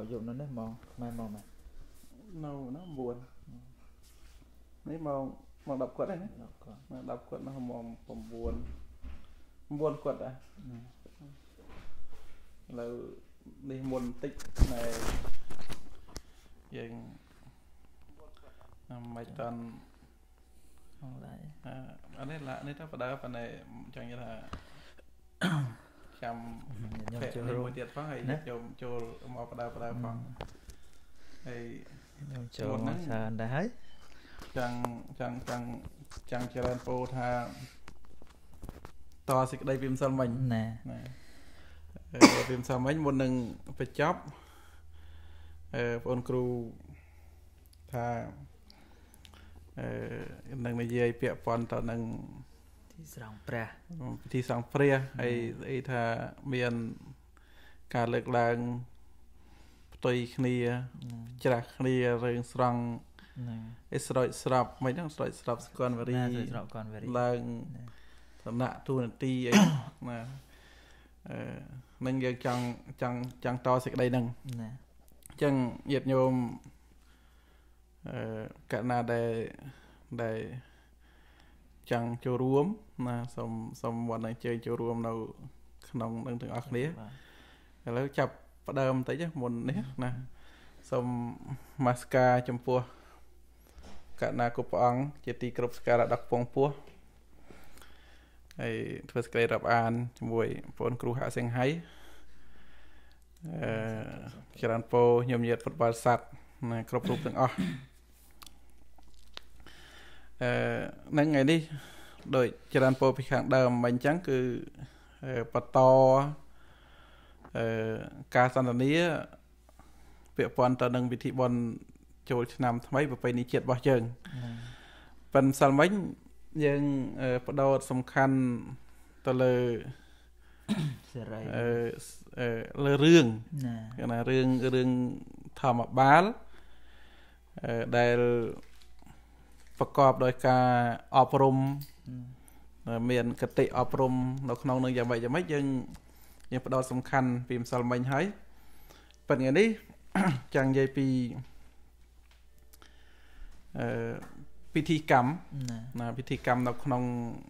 ដល់យប់នោះនេះម៉ោងខ្មែរម៉ោងណានៅណា9នេះម៉ោងម៉ោង10គាត់ហ្នឹងណា10គាត់ម៉ោង10គាត់នោះម៉ោង9 9គាត់ដែរឥឡូវនេះមុនបន្តិចតែយើងមិនតាន់អត់ដែរអានេះឡានេះទៅបដើប៉ុន្តែចង់និយាយថាចាំខ្ញុំចូលមួយទៀតផងហើយខ្ញុំចូលមកបដើបដើផងហើយខ្ញុំចូលមកច្រើនដែរហើយចង់ចង់ចង់ចង់ច្រើនពោថាតសេចក្តីពីម្សិលមិញណាណាពីម្សិលមិញ មុននឹងបញ្ចប់អឺបងគ្រូថាអឺនឹងនិយាយពាក្យប៉ុនតនឹងពិធីស្រង់ព្រះពិធីស្រង់ព្រះហើយស្អីថាមានការលើកឡើងផ្ទុយគ្នា ច្រាស់គ្នារឿងស្រង់អេស្រោចស្រាប់មិនហ្នឹងស្រោចស្រាប់ស្គនវរីឡើងឋានៈទូនាទីអីណាអឺមិនយើងចង់ចង់ចង់តសេចក្តីហ្នឹងណាអញ្ចឹងញាតិញោមអឺកណាដែលដែលចង់ចូលរួមណាសូមសូមវត្តនឹងជើញចូលរួមនៅក្នុងនឹងទាំងអស់គ្នាឥឡូវចាប់ផ្ដើមបន្តិចមុននេះណាសូមម៉ាស្ការចំពោះកណាគុប្រអង្គជាទីគ្រប់ស្ការៈដល់ពងពោះហើយធ្វើស្ក្រេតរាប់អានជាមួយបងគ្រូហាក់សិង្ហៃអឺច្រើនពោញោមញាតពុទ្ធបាលស័តណាគ្រប់រូបទាំងអស់អឺនឹងថ្ងៃនេះដោយច្រើនពោពីខាងដើមមិញអញ្ចឹងគឺបន្តអឺការសន្ទនា ពាក់ព័ន្ធទៅនឹង វិធីបន់ចូលឆ្នាំ ថ្មី ប្រពៃណីជាតិរបស់យើងប៉ិនម្សិលមិញយើងបដោតសំខាន់ទៅលើសេរីអឺលើរឿងគេណារឿងរឿងធម្មបាលដែលប្រកបដោយការអប់រំមានគតិអប់រំនៅក្នុងនឹងយ៉ាងម៉េចយ៉ាងម៉េចយើងយើងផ្ដោតសំខាន់ពីម្សិលមិញហើយប៉ុន្តែនេះចង់និយាយពីអឺពិធីកម្មណាពិធីកម្មនៅ ក្នុង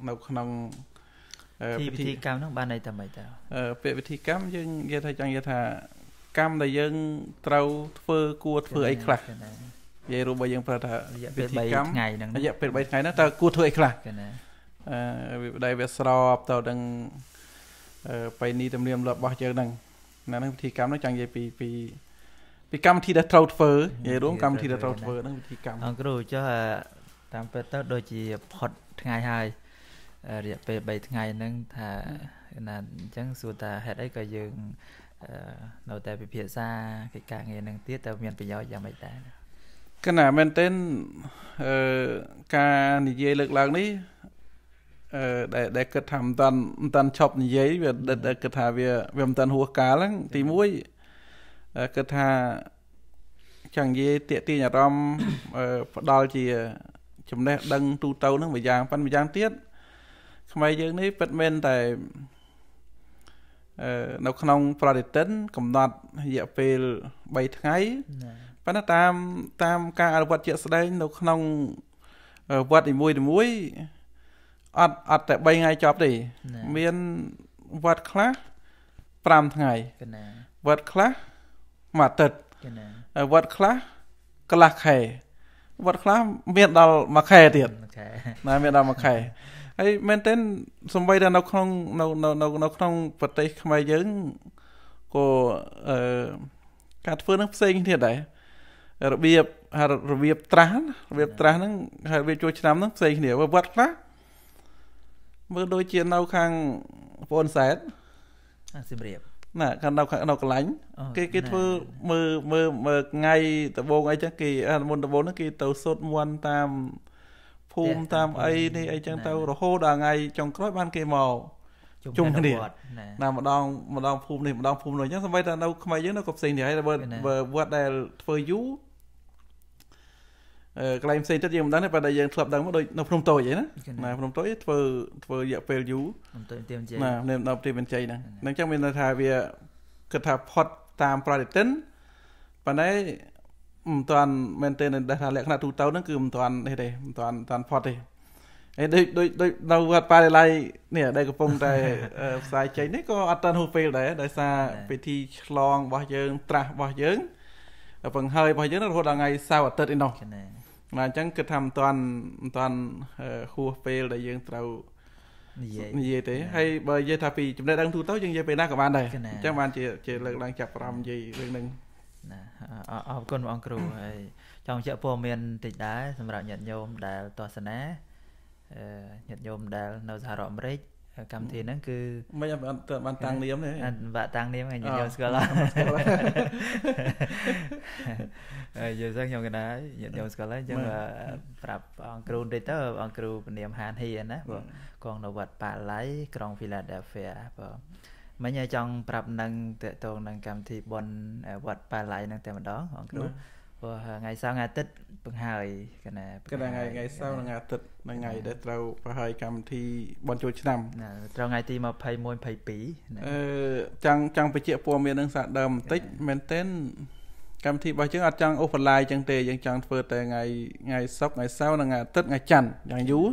នៅក្នុងពិធីកម្មនោះបានន័យថាម៉េចតើអឺពាក្យពិធីកម្មយើងនិយាយថាចង់និយាយថាកម្មដែលយើង ត្រូវធ្វើ គួរធ្វើអីខ្លះនិយាយរួមរបស់យើងប្រើថារយៈពេល3ថ្ងៃហ្នឹងរយៈពេល3ថ្ងៃហ្នឹងតើគួរធ្វើអីខ្លះចាណាអឺវាបដៃវាស្របទៅនឹងបៃនីទំនៀមរបស់យើងហ្នឹងណាហ្នឹងវិធីកម្មហ្នឹងចង់និយាយពីពីពីកម្មវិធីដែលត្រូវធ្វើនិយាយរួមកម្មវិធីដែលត្រូវធ្វើហ្នឹងវិធីកម្មអង្គគ្រូចុះតាមពិតទៅដូចជាផុតថ្ងៃហើយរយៈពេល3ថ្ងៃហ្នឹងថាណាអញ្ចឹងសួរថាហេតុអីក៏យើងនៅតែពិភាក្សាកិច្ចការងារហ្នឹងទៀតតើមានប្រយោជន៍យ៉ាងម៉េចដែរកណាមែនទែនអឺការនិយាយលើកឡើងនេះអឺដែលដែលគិតថាមិនតាន់មិនតាន់ឈប់និយាយវាដែលគិតថាវាវាមិនតាន់ហួសកាលហ្នឹងទី1គិតថាចង់និយាយតេទាញអារម្មណ៍ផ្ដាល់ជា ចំណេះដឹង ទូទៅហ្នឹងមួយយ៉ាងប៉ុន្តែមួយយ៉ាងទៀតខ្មែរយើងនេះពិតមែនតែនៅក្នុង ប្រតិទិន កំណត់រយៈពេល3ថ្ងៃប៉ុន្តែតាមតាមការអនុវត្តជាក់ស្ដែងនៅ ក្នុងវត្តនីមួយៗអត់អត់តែ3ថ្ងៃចប់ទេមានវត្តខ្លះ5ថ្ងៃវត្តខ្លះមួយអាទិត្យហើយវត្តខ្លះកន្លះខែវត្តខ្លះមានដល់មួយខែទៀតណាមាន ដល់មួយខែហើយមែនទែនសំបីតែនៅក្នុងនៅនៅនៅក្នុងប្រទេសខ្មែរយើងក៏អឺការធ្វើនឹងផ្សេងគ្នាដែររបៀបហៅរបៀបត្រាស់របៀបត្រាស់ហ្នឹងហៅវាជួយឆ្នាំហ្នឹងផ្សេងគ្នាវត្តខ្លះមើលដូចជានៅខាងបូនសែតអាសិមរៀបណាខាងនៅនៅកន្លែង គេគេធ្វើមើលមើលមើលថ្ងៃដបងអីចឹងគេមុនដបងហ្នឹងគេទៅសុតមន់តាមភូមិតាមអីនេះអីចឹងទៅរហូតដល់ថ្ងៃចុងក្រោយបាន គេមកជុំគ្នាណាម្ដងម្ដងភូមិនេះម្ដងភូមិនោះអញ្ចឹងសម្បីតែនៅខ្មែរយើងនៅក៏ផ្សេងដែរហើយបើវត្តដែលធ្វើយូរកន្លែងផ្សេងទៀតយើងមិនដឹងទេបើតែយើងធ្លាប់ដឹងមកដូចនៅភ្នំតូចអីណាណាភ្នំតូចធ្វើធ្វើរយៈពេលយូរភ្នំតូចទៀមជ័យណាភ្នំដល់ទៀមជ័យហ្នឹងអញ្ចឹងមានន័យថាវាគិតថាផុតតាមប្រតិទិនប៉ុន្តែមិនទាន់មែនទេនៅដែលថាលក្ខណៈទូទៅហ្នឹងគឺមិនទាន់ទេទេមិនទាន់មិនទាន់ផុតទេឯដូចដូចដូចនៅវត្តប៉ារីឡៃនេះដែលកំពុងតែផ្សាយចេញនេះក៏អត់ទាន់ហូរពេលដែរដោយសារពិធីឆ្លងរបស់យើង ត្រាស់របស់យើងបង្ហើយរបស់យើងរហូតដល់ថ្ងៃសៅរ៍អាទិត្យឯនោះចា៎បាទអញ្ចឹងគិតថាមិនតាន់មិនតាន់ហួសពេលដែលយើងត្រូវនិយាយនិយាយទេហើយបើនិយាយថាពីចំណេះដឹងទូទៅយើងនិយាយពេលណាក៏បានដែរអញ្ចឹងបានជាជាលើកឡើងចាប់អារម្មណ៍និយាយរឿងហ្នឹងណាអរគុណបងគ្រូហើយចង់ជាព័ត៌មានតិចដែរសម្រាប់ញាតិញោមដែលទស្សនាញាតិញោមដែល នៅសហរដ្ឋអាមេរិកកម្មវិធីហ្នឹងគឺមិនអត់បានតាំងនាមទេអត់បាក់តាំងនាមហើយខ្ញុំស្គាល់ហើយយើងសឹងខ្ញុំកណ្ដាលខ្ញុំស្គាល់ហើយយើងប្រាប់អង្គគ្រូតិចទៅអង្គគ្រូពនាមហានហ៊ីណាបងកងនៅវត្តប៉ាឡៃក្រុង Philadelphia បងមិញចង់ប្រាប់នឹងតកតងនឹងកម្មវិធីប៉ុនវត្តប៉ាឡៃហ្នឹងតែម្ដងអង្គគ្រូព្រោះថ្ងៃសៅរ៍ថ្ងៃអាទិត្យបង្ហើយកណាកណាថ្ងៃថ្ងៃសៅរ៍ថ្ងៃអាទិត្យថ្ងៃដែលត្រូវបង្ហើយកម្មវិធីបន់ជុលឆ្នាំត្រូវថ្ងៃទី21 22អឺចង់ចង់បញ្ជាក់ព័ត៌មាននឹងសាដើមបន្តិចមែនទែនកម្មវិធីរបស់យើងអត់ចង់អូសបន្លាយចឹងទេយើងចង់ធ្វើតែថ្ងៃថ្ងៃសុក្រថ្ងៃសៅរ៍ថ្ងៃអាទិត្យថ្ងៃច័ន្ទយ៉ាងយូរ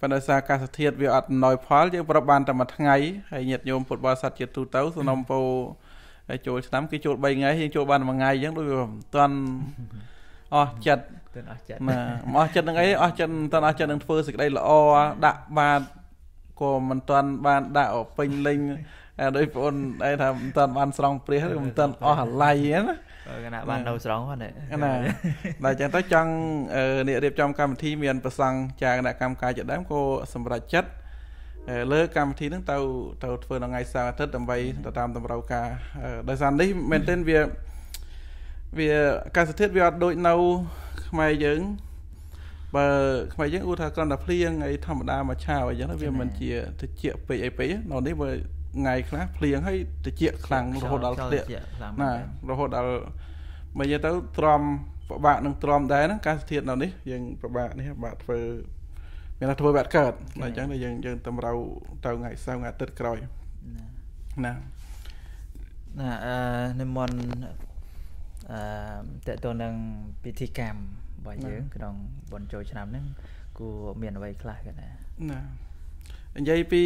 ប៉ុន្តែសារកាសធាតវាអត់អំណោយផលយើងប្របានតែមួយថ្ងៃហើយញាតិញោមពុទ្ធបរិស័ទជាទូទៅសំណុំពោហើយចូលឆ្នាំគេចូល3ថ្ងៃយើងចូលបានមួយថ្ងៃអញ្ចឹងដូចមិនតាន់អស់ចិត្តមិនអស់ចិត្តមិនអស់ចិត្តនឹងអីអស់ចិត្តមិនតាន់អស់ចិត្តនឹងធ្វើសេចក្តីល្អដាក់បាទក៏មិនតាន់បានដាក់ឲ្យពេញលេងអាដោយបងអូនឯថាមិនតាន់បានស្រង់ព្រះមិនតាន់អស់អាល័យណាគណៈបាននៅស្រង់ហ្នឹងណាដល់ចឹងទៅចង់នេះរៀបចំកម្មវិធីមានប្រសង់ចាគណៈកម្មការជាដើមក៏សម្រេចចិត្តលើកម្មវិធីហ្នឹងទៅទៅធ្វើនៅថ្ងៃសៅរ៍អាទិត្យដើម្បីទៅតាមតម្រូវការដោយសារនេះមែនទែនវាវាកាសធាតុវាអត់ដូចនៅខ្មែរយើងបើខ្មែរយើងឧទាហរណ៍គ្រាន់តែភ្លៀងអីធម្មតាមួយឆាវអីចឹងវាមិនជាតិចពេកអីពេកនៅនេះវាថ្ងៃខ្លះភ្លៀងហើយតិចខ្លាំងរហូតដល់ធ្លាក់ណារហូតដល់មកនិយាយទៅទ្រាំប្របាក់នឹងទ្រាំដែរហ្នឹងកាសធាតុនៅនេះយើងប្របាក់នេះបាក់ធ្វើមានថាធ្វើវាអត់កើតតែអញ្ចឹងយើងយើងតម្រូវទៅថ្ងៃសៅរ៍ថ្ងៃអាទិត្យក្រោយណាណាអឺនិមន្តអឺតទៅនឹងពិធីកម្មរបស់យើងក្នុងបុណ្យចូលឆ្នាំហ្នឹងគួរមានអ្វីខ្លះគេណាណានិយាយពី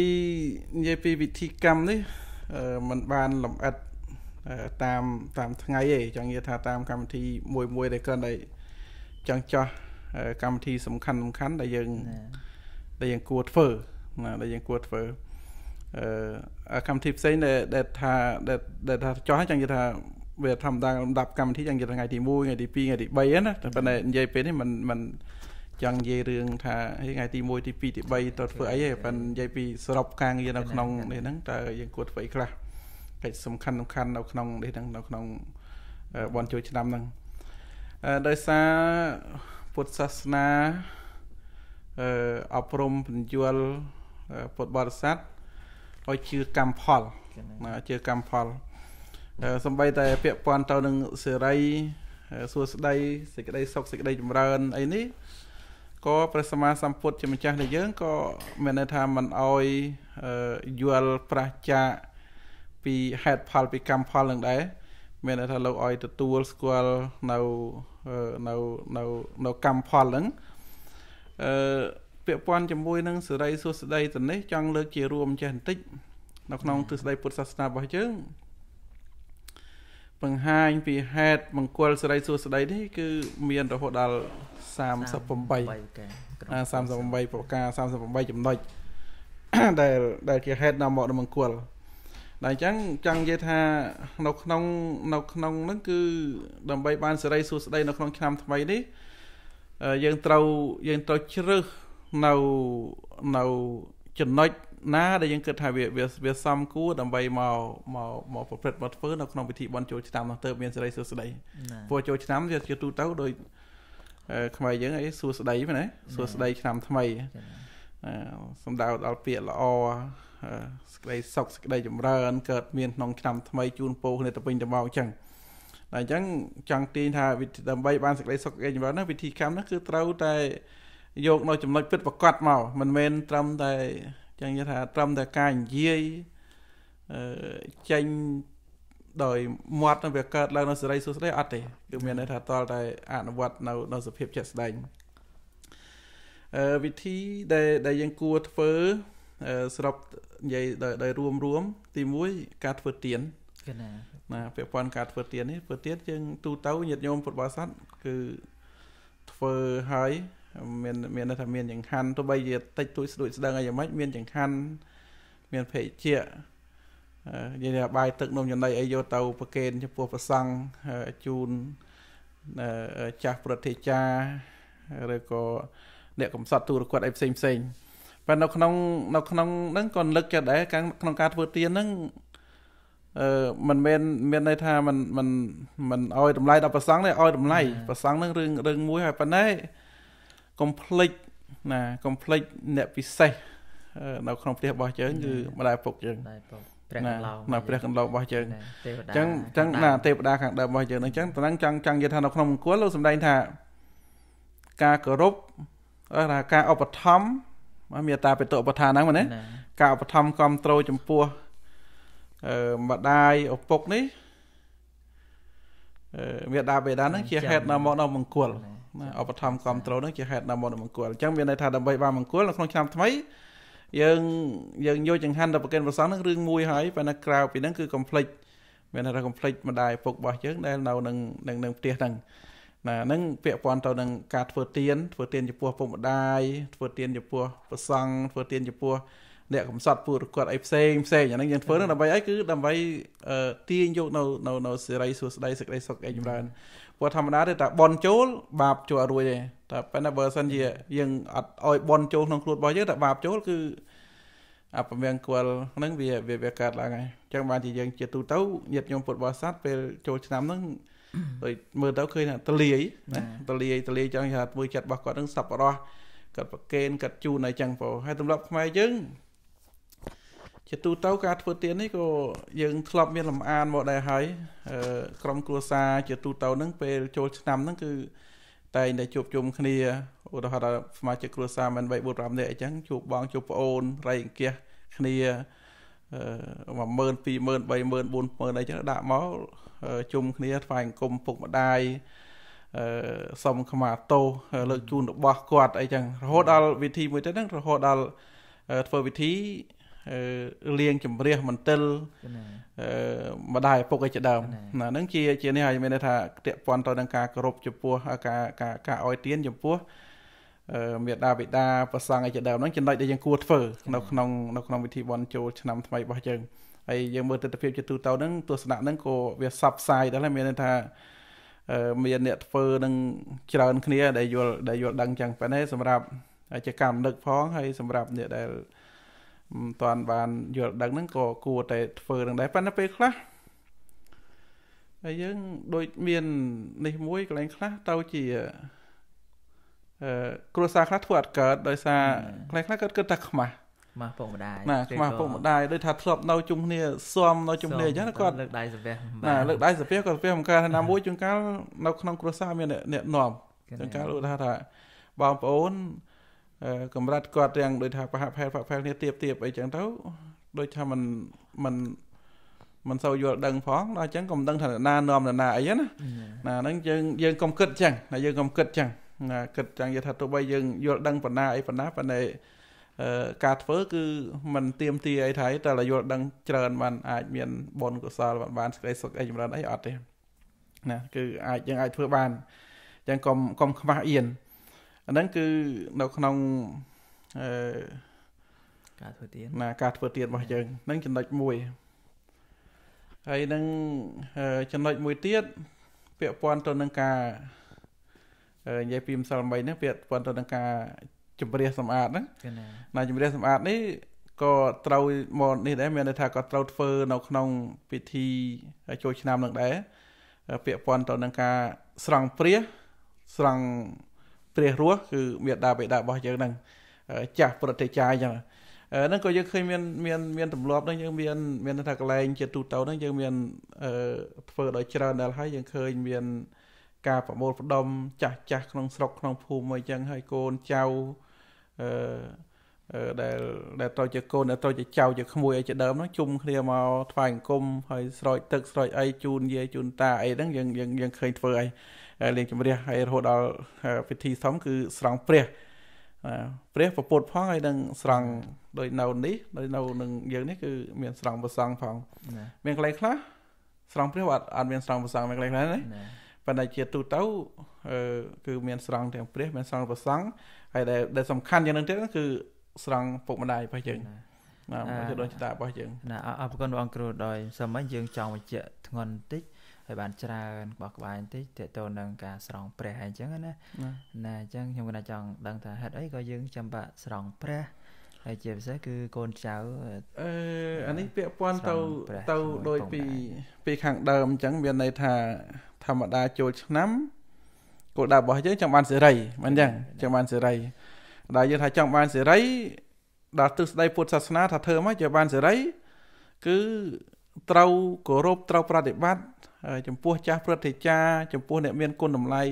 និយាយពីវិធីកម្មនេះអឺมันបានលំអិតតាមតាមថ្ងៃឯងចង់និយាយថាតាមកម្មវិធីមួយមួយដែលគាត់តែចង់ចោះកម្មវិធីសំខាន់សំខាន់ដែលយើង ដែលយើងគួរធ្វើណាដែលយើងគួរធ្វើអឺកម្មវិធីផ្សេងដែលដែលថាដែលថាចោះចឹងនិយាយថាវាធម្មតាលំដាប់កម្មវិធីចឹងនិយាយថ្ងៃទី1ថ្ងៃទី2ថ្ងៃទី3ហ្នឹងណាតែប៉ុន្តែនិយាយពេលនេះมันมันចង់និយាយរឿងថាថ្ងៃទី1ទី2ទី3តើធ្វើអីទេប៉ុន្តែនិយាយពីសរុបការងារនៅក្នុងនេះហ្នឹងតើយើងគួរធ្វើអីខ្លះកិច្ចសំខាន់សំខាន់នៅក្នុងនេះហ្នឹងនៅក្នុងបនជួយឆ្នាំហ្នឹងដោយសារពុទ្ធសាសនាអប់រំបញ្យលពុទ្ធបរិស័ទឲ្យជឿកម្មផលជឿកម្មផលសំបីតែពាក់ព័ន្ធទៅនឹងសេរីសួស្តីសេចក្តីសុខសេចក្តីចម្រើនអីនេះក៏ព្រះសម្មាសម្ពុទ្ធជាម្ចាស់នៃយើងក៏មានន័យថាមិនអោយយល់ប្រះចាកពីហេតុផល ពីកម្មផលនឹងដែរមានន័យថាលោកឲ្យទទួលស្គាល់នៅនៅនៅនៅកម្មផលហ្នឹងអឺពាក់ព័ន្ធជាមួយនឹងសេរីសុស្ដីទៅនេះចង់លើកជារួមចេះបន្តិចនៅក្នុងទស្សនវិពុទ្ធសាសនារបស់យើងបង្ហាញពីហេតុមង្គលសេរីសុស្ដីនេះគឺ មាន រហូតដល់38ការ38ប្រការ38ចំណុចដែលដែលជាហេតុនាំមកដល់មង្គលអឺតែអញ្ចឹងចង់និយាយថានៅក្នុងនៅក្នុងហ្នឹងគឺ ដើម្បីបានសេរីសួស្តីនៅក្នុងឆ្នាំថ្មីនេះយើងត្រូវយើងត្រូវជ្រើសនៅនៅចំណុចណាដែលយើងគិតថាវាវាសមគួរដើម្បីមកមកមកប្រព្រឹត្តមកធ្វើនៅក្នុងពិធីបុណ្យចូលឆ្នាំនោះទៅមានសេរីសួស្តីព្រោះចូលឆ្នាំវាជាទូទៅដោយខ្មែរយើងអីសួស្តីណាសួស្តីឆ្នាំថ្មីសំដៅដល់ពាក្យល្អសេចក្តីសុខសេចក្តីចម្រើនកើតមានក្នុងឆ្នាំថ្មីជូនពរគ្នាទៅវិញទៅមកអញ្ចឹងតែអញ្ចឹងចង់ទាញថាដើម្បីបានសេចក្តីសុខសេចក្តីចម្រើនហ្នឹងវិធីកម្មហ្នឹងគឺត្រូវតែយកនៅចំណុចពិតប្រកបមកមិនមែនត្រឹមតែចឹងនិយាយថាត្រឹមតែការនិយាយអឺចេញដោយមាត់នឹងវាកើតឡើងនៅសេរីសួស្តីអត់ទេគឺមានន័យថាតល់តែអនុវត្តនៅនៅសភាពជាក់ស្ដែងអឺវិធីដែលដែលយើងគួរធ្វើសរុបនិយាយដោយរួមរួមទី1ការធ្វើទៀនណាណាពាក់ព័ន្ធការធ្វើទៀននេះធ្វើទៀនយើងទូទៅញាតិញោមពុទ្ធបរិស័ទគឺធ្វើហើយមានមានថាមានចង្ហាន់ទោះបីជាតិចទួចស្ដួចស្ដឹងអីយ៉ាងម៉េចមានចង្ហាន់មានភេជ្ជៈនិយាយថាបាយទឹកនំចំណីអីយកទៅប្រគេនចំពោះព្រះសង្ឃជូនចាស់ប្រតិចាឬក៏អ្នកកំសត់ទូរគាត់អីផ្សេងផ្សេងប៉ុន្តែនៅក្នុងនៅក្នុងហ្នឹងក៏លើកចិត្តដែរក្នុងការធ្វើទៀនហ្នឹងអឺมันមាន មានន័យថាมันมันมันឲ្យតម្លៃដល់ប្រសង់ទេឲ្យតម្លៃ ប្រសង់ហ្នឹងរឿងរឿងមួយហើយប៉ុន្តែកុំភ្លេចណាកុំភ្លេចអ្នកពិសេសនៅ ក្នុងផ្ទះរបស់យើងគឺម្ដាយពុកយើងម្ដាយពុកព្រះកន្លងណាព្រះកន្លងរបស់យើងអញ្ចឹងអញ្ចឹងណាទេវតាខាងដើមរបស់យើងអញ្ចឹងតំណចង់ចង់និយាយថានៅក្នុងមង្គលលោកសំដែងថាការគោរពថាការឧបត្ថម្ភមេត្តាបិតុឧបថាហ្នឹងមែនទេការឧបត្ថម្ភគ្រប់ត្រូលចំពោះអឺម្ដាយឪពុកនេះអឺមេត្តាបិតាហ្នឹងជាហេតុនាំមកដល់មង្គលណាឧបត្ថម្ភគ្រប់ត្រូលហ្នឹងជាហេតុនាំមកដល់មង្គលអញ្ចឹងមានន័យថាដើម្បីបានមង្គលនៅក្នុងឆ្នាំថ្មីយើងយើងយកចង្ហាន់ទៅប្រគិនប្រសងនឹងរឿងមួយហើយប៉ុន្តែក្រៅពីហ្នឹងគឺ complex មានន័យថា complex ម្ដាយឪពុករបស់យើង ដែលនៅនឹងនឹងផ្ទះហ្នឹងណាហ្នឹងពាក់ព័ន្ធទៅនឹងការធ្វើទៀនធ្វើទៀនចំពោះពុកម្ដាយធ្វើទៀនចំពោះព្រះសង្ឃធ្វើទៀនចំពោះអ្នកកំសត់ពុរគាត់អីផ្សេងផ្សេងអាហ្នឹងយើងធ្វើនឹងដើម្បីអីគឺដើម្បីទាញយកនៅនៅនៅសេរីសួស្តីសេចក្តីសុខអីចម្រើនព្រោះធម្មតាទេតាបនចូល បាបចូលអត់រួចទេតែប៉ុន្តែបើសិនជាយើងអត់ឲ្យបនចូលក្នុងខ្លួនរបស់យើងតែបាបចូលគឺអពមង្គលហ្នឹងវា វាកើតឡើងហើយអញ្ចឹងបានជាយើងជាទូទៅញាតិញោមពុទ្ធបរិស័ទពេលចូលឆ្នាំហ្នឹងដូចមើលទៅឃើញថាតលាយណាតលាយតលាយចឹងថាធ្វើចិត្តរបស់គាត់នឹងសប្បុរសគាត់ប្រកេនគាត់ជូនអីចឹងបងហើយសម្រាប់ខ្មែរយើងជាទូទៅការធ្វើទៀននេះក៏យើងធ្លាប់មានលំអានមកដែរហើយក្រុមគ្រួសារជាទូទៅហ្នឹងពេលចូលឆ្នាំហ្នឹងគឺ តែងតែជួបជុំគ្នាឧទាហរណ៍សមាជិកគ្រួសារមិន3 4 5នាក់អីចឹងជួបបងជួបប្អូនរៃអង្គាសគ្នា10000 20000 30000 40000អីចឹងដាក់មកជុំគ្នាថ្វាយអង្គមពុកម្ដាយអឺសុំខ្មាតោលើកជូនរបស់គាត់អីចឹងរហូតដល់វិធីមួយទៅហ្នឹងរហូតដល់ធ្វើវិធីលៀងជំរះមន្ទិលអឺម្ដាយឪពុកឯជាដើមណាហ្នឹងជាជានេះហើយមានន័យថាតេពាន់ទៅនឹងការគោរពចំពោះការការការអោយទានចំពោះមេដាបិតាប្រសង់អីជាដើមហ្នឹងចំណុចដែលយើងគួរធ្វើនៅក្នុងនៅក្នុងវិធីបន់ចូលឆ្នាំថ្មីរបស់យើងហើយយើងមើលទស្សនវិជ្ជាទូទៅហ្នឹងទស្សនៈហ្នឹងក៏វាសັບផ្សាយដែរមានន័យថាមានអ្នកធ្វើនឹងច្រើនគ្នា ដែលយល់ដែលយល់ដឹងចឹងប៉ុណ្ណេះសម្រាប់ជាកម្មនឹកផងហើយសម្រាប់អ្នកដែលមិនទាន់បានយល់ដឹងហ្នឹងក៏គួរតែធ្វើនឹងដែរប៉ុន្តែពេលខ្លះហើយយើងដូចមាននេះមួយកន្លែងខ្លះទៅជាគ្រួសារខ្លះធ្វើអត់កើតដោយសារខ្លះខ្លះកើតគិតថាខ្មាស់ខ្មាស់ពុកម្ដាយណាខ្មាស់ពុកម្ដាយដូចថាធ្លាប់នៅជុំគ្នាស៊ំនៅជុំគ្នាអញ្ចឹងគាត់លើកដៃសាវះណាលើកដៃសាវះគាត់សាវះមកកាលណាមួយជួនកាលនៅក្នុងគ្រួសារមានអ្នកនាំជួនកាលឧទាហរណ៍ថាបងប្អូនកម្រិតគាត់ទាំងដូចថាប្រហាក់ផែលផាក់ផែលគ្នាទៀបទៀបអីចឹងទៅដូចថាมันมันមិនសូវយល់ដឹងផងដល់អញ្ចឹងកុំដឹងថាណានាំណាអីណាណាហ្នឹងយើងយើងកុំគិតអញ្ចឹងណាយើងកុំគិតអញ្ចឹងណាគិតចាំងយថាទោះបីយើងយល់ដឹងបណ្ណាអីបណ្ណាប៉ុន្តែការធ្វើ គឺมันទៀមទាអីថៃតែយល់ដឹងច្រើនបានអាចមានបុណ្យកុសលបានសេចក្តីសុខអីចម្រើនអីអត់ទេណាគឺអាចយើងអាចធ្វើបានអញ្ចឹងកុំកុំខ្មាស់អៀនអាហ្នឹងគឺនៅក្នុងអឺការធ្វើទៀនណាការធ្វើទៀនរបស់យើងហ្នឹងចំណុចមួយហើយនឹងចំណុចមួយទៀតពាក់ព័ន្ធទៅនឹងការនិយាយពីម្សិលមិញហ្នឹងវាប៉ុន្តែនឹងការជំរះសម្អាតហ្នឹងណាជំរះសម្អាតនេះក៏ត្រូវមកនេះដែរមានន័យថាក៏ត្រូវធ្វើនៅក្នុងពិធីចូលឆ្នាំនឹងដែរពាក់ព័ន្ធទៅនឹងការ ស្រង់ព្រះស្រង់ព្រះរស់គឺមេដាបេដារបស់យើងហ្នឹងចាស់ប្រតិចាយចឹងហ្នឹងក៏យើងឃើញមានមានមានទម្លាប់ហ្នឹងយើងមាន មានថាកន្លែងជាទូទៅហ្នឹងយើងមានធ្វើដោយច្រើនដែរហើយយើងឃើញមានការប្រមូលផ្ដុំចាស់ចាស់ក្នុងស្រុកក្នុងភូមិអីចឹងហើយកូនចៅអឺដែលដែលត្រូវជាកូនដែលត្រូវជាចៅជាក្មួយអីជាដើមហ្នឹងជុំគ្នាមកថ្វាយអង្គមហើយស្រោចទឹកស្រោចអីជូនយាយជូនតាអីហ្នឹងយើងយើងយើងឃើញធ្វើអីលេងជំរះហើយរហូតដល់ពិធីសំគឺស្រង់ព្រះព្រះពពុទ្ធផងហើយនឹងស្រង់ដោយនៅនេះដោយនៅនឹងយើងនេះគឺមានស្រង់ប្រសង់ផងមានខ្លីខ្លះស្រង់ព្រះអត់អត់មានស្រង់ប្រសង់មានខ្លីខ្លះណាប៉ុន្តែជាទូទៅគឺមានស្រង់ទាំងព្រះមានស្រង់ព្រះសង្ឃហើយដែលដែលសំខាន់យ៉ាងនឹងទៀតគឺ ស្រង់ពុកម្ដាយរបស់យើងបាទជាដូនតារបស់យើងណាអរគុណបងគ្រូដោយសមមិញយើង ចង់បញ្ជាក់ធ្ងន់បន្តិចហើយបានច្រើនបោះក្បាយបន្តិចតើតើនឹងការស្រង់ព្រះអីចឹងណាណាអញ្ចឹងខ្ញុំគិតថាចង់ដឹងថាហេតុអីក៏យើងចាំបាក់ស្រង់ព្រះហើយជាពិសេសគឺកូនចៅអឺអានេះពាក់ព័ន្ធទៅទៅដោយពីពីខាងដើមអញ្ចឹងមានន័យថាធម្មតាចូលឆ្នាំគោលដៅរបស់យើងចង់បានសេរីមិនអញ្ចឹងចង់បានសេរីដល់យើងថាចង់បានសេរីដល់ទស្សនវិស័យពុទ្ធសាសនាថាធ្វើមកជាបានសេរីគឺត្រូវគោរពត្រូវប្រតិបត្តិចំពោះចាស់ព្រឹទ្ធាចារ្យចំពោះអ្នកមានគុណតម្លៃ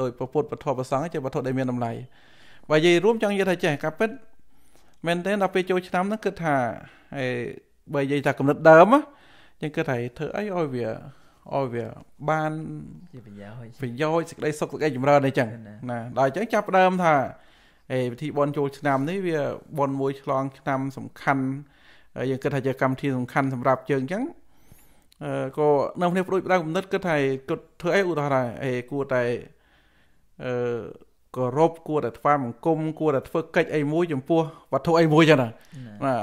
ដោយពពុទ្ធពធប្រសងជាវត្ថុដែលមានតម្លៃបើនិយាយរួមចង់និយាយថាចេះការពិតមែនទេដល់ពេលចូលឆ្នាំហ្នឹងគិតថាបើនិយាយថាកំណត់ដើមយើងគិតថាធ្វើអីឲ្យវាឲ្យវាបានជាប្រយោជន៍ប្រយោជន៍សេចក្តីសុខសេចក្តីចម្រើនអីចឹងណា ដល់អញ្ចឹងចាប់ផ្ដើមថាអេពិធីបន់ចូលឆ្នាំ នេះវាបន់មួយឆ្លងឆ្នាំសំខាន់យើងគិតថាជាកម្មវិធីសំខាន់សម្រាប់យើងអញ្ចឹងអឺក៏នៅគ្នាបដូចផ្ដៅគំនិតគិតថាគិតធ្វើអីឧទាហរណ៍អេគួរតែអឺគោរពគួរតែថ្វាយបង្គំគួរតែធ្វើកិច្ចអីមួយចំពោះវត្ថុអីមួយចឹងណា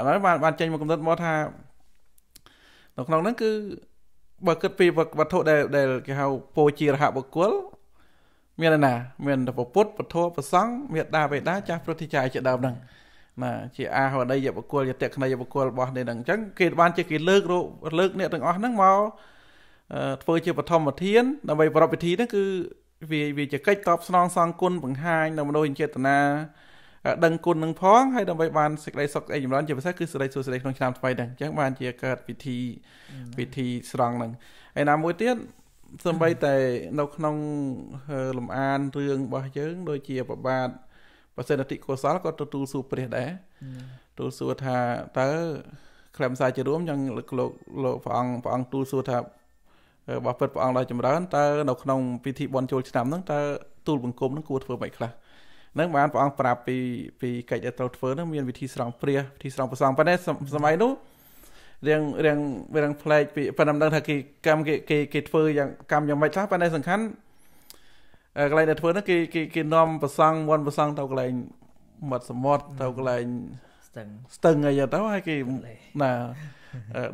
បាទឥឡូវបានបានចេញមកកំណត់មកថានៅក្នុងហ្នឹងគឺបើគិតពីវត្ថុដែលដែលគេហៅពោជារហបុគ្គលមានណា មានពពុទ្ធពធប្រសង់មេដាបេដាចាស់ព្រឹទ្ធាចារ្យជាដើមហ្នឹងណាជាអាហវដីយបុគ្គលយតក្នៃយបុគ្គលរបស់នេះហ្នឹងអញ្ចឹងគេបានជាគេលើកលើកអ្នកទាំងអស់ហ្នឹងមកធ្វើជាបឋមធានដើម្បីប្រពៃពិធីហ្នឹងគឺវាវាជាកិច្ចតបស្នងសងគុណបង្ហាញនៅមនោសញ្ចេតនាដឹងគុណនឹងផងហើយដើម្បីបានសេចក្តីសុខអីចម្រើនជាពិសេសគឺសេចក្តីសុខសេចក្តីក្នុងឆ្នាំថ្មីដែរអញ្ចឹងបានជាកើតពិធីពិធីស្រង់ហ្នឹងហើយណាមួយទៀតសម្បីតែនៅក្នុងលំអានរឿងរបស់យើងដូចជាប្របាទប្រសិទ្ធតិកុសលក៏ទទួលសួរព្រះដែរទទួលសួរថាតើខ្លឹមសារជារួមយ៉ាងលោកលោកលោកព្រះអង្គព្រះអង្គទូលសួរថារបស់ពិតព្រះអង្គដល់ចម្រើនតើនៅក្នុងពិធីបន់ជុលឆ្នាំហ្នឹងតើទូលបង្គំហ្នឹងគួរធ្វើបែបខ្លះនឹងបានព្រះអង្គប្រាប់ពីពីកិច្ចដែលត្រូវធ្វើនឹងមានវិធីស្រង់ព្រះវិធីស្រង់ប្រសងប៉ុន្តែសម័យនោះរឿងរឿងរឿងផ្លែក ពីប៉ុន្តែមិនដឹងថាគេកម្មគេគេគេធ្វើយ៉ាងកម្មយ៉ាងម៉េចខ្លះប៉ុន្តែសំខាន់កន្លែងដែលធ្វើនោះគេគេគេនាំប្រសងវ័នប្រសងទៅកន្លែងមាត់សមុទ្រទៅកន្លែង ស្ទឹងស្ទឹងអីទៅហើយគេណា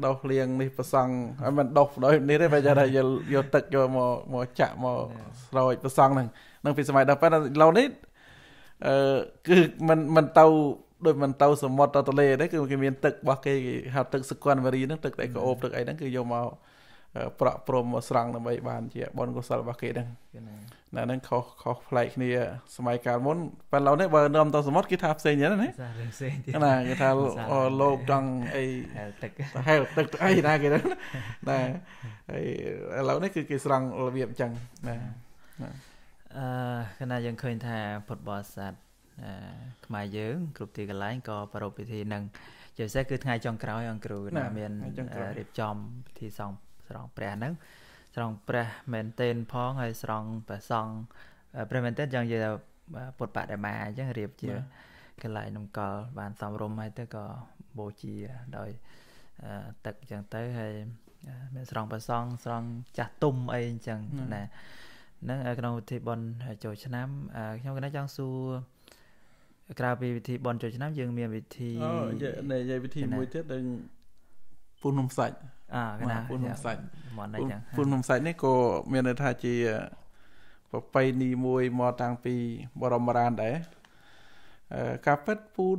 ដោះលៀងនេះប្រសងហើយមិនដោះដោយនេះទេបើចាំថាយកយកទឹកយកមកមកចាក់មកស្រោចប្រសងហ្នឹងនឹងពីសម័យដល់ប៉ុន្តែឥឡូវនេះអឺគឺมันมันទៅដូចมันទៅសមុទ្រទៅទន្លេទេគឺគេមានទឹករបស់គេគេហៅទឹកសុគន្ធវរីហ្នឹងទឹកតែកោបទឹកអីហ្នឹងគឺយកមកប្រក់ព្រមមកស្រង់ដើម្បីបានជាបុណ្យកុសលរបស់គេហ្នឹងណាហ្នឹងខុសខុសប្លែកគ្នាសម័យកាលមុនប៉ុន្តែឥឡូវនេះបើនាំទៅសមុទ្រគេថាផ្សេងទៀតណាផ្សេងទៀតណាគេថាលោកចង់អីទឹកហែលទឹកអីណាគេហ្នឹងណាហើយឥឡូវនេះគឺគេស្រង់របៀបអញ្ចឹងណាអឺគណៈយើងឃើញថាពុទ្ធបរិស័ទខ្មែរយើងគ្រប់ទីកន្លែងក៏ប្រពៃពិធីនឹងជាពិសេសគឺថ្ងៃចុងក្រោយអង្គគ្រូណា មានរៀបចំពិធីសង់ស្រង់ព្រះហ្នឹងស្រង់ព្រះមែនតេនផងហើយ ស្រង់ព្រះសង្ឃព្រះមែនតេនយ៉ាងនិយាយថាពុទ្ធបដិមាអញ្ចឹងរៀបជាកន្លែងនំកល់បានសំរុំហើយទៅក៏បូជាដោយទឹកអញ្ចឹងទៅហើយមាន ស្រង់ព្រះសង្ឃស្រង់ចាស់ទុំអីអញ្ចឹងណាហ្នឹងក្នុងពិធីបន់ចូលឆ្នាំខ្ញុំគណៈចង់សួរក្រៅពីវិធីបន់ចូលឆ្នាំ យើងមានវិធីអូនិយាយវិធីមួយទៀតដូចពូននំសាច់អើកណាពូននំសាច់មកណៃចឹងពូននំសាច់នេះក៏មានន័យថាជាប្រពៃណីមួយមកតាំងពីបរមរានដែរការពិតពូន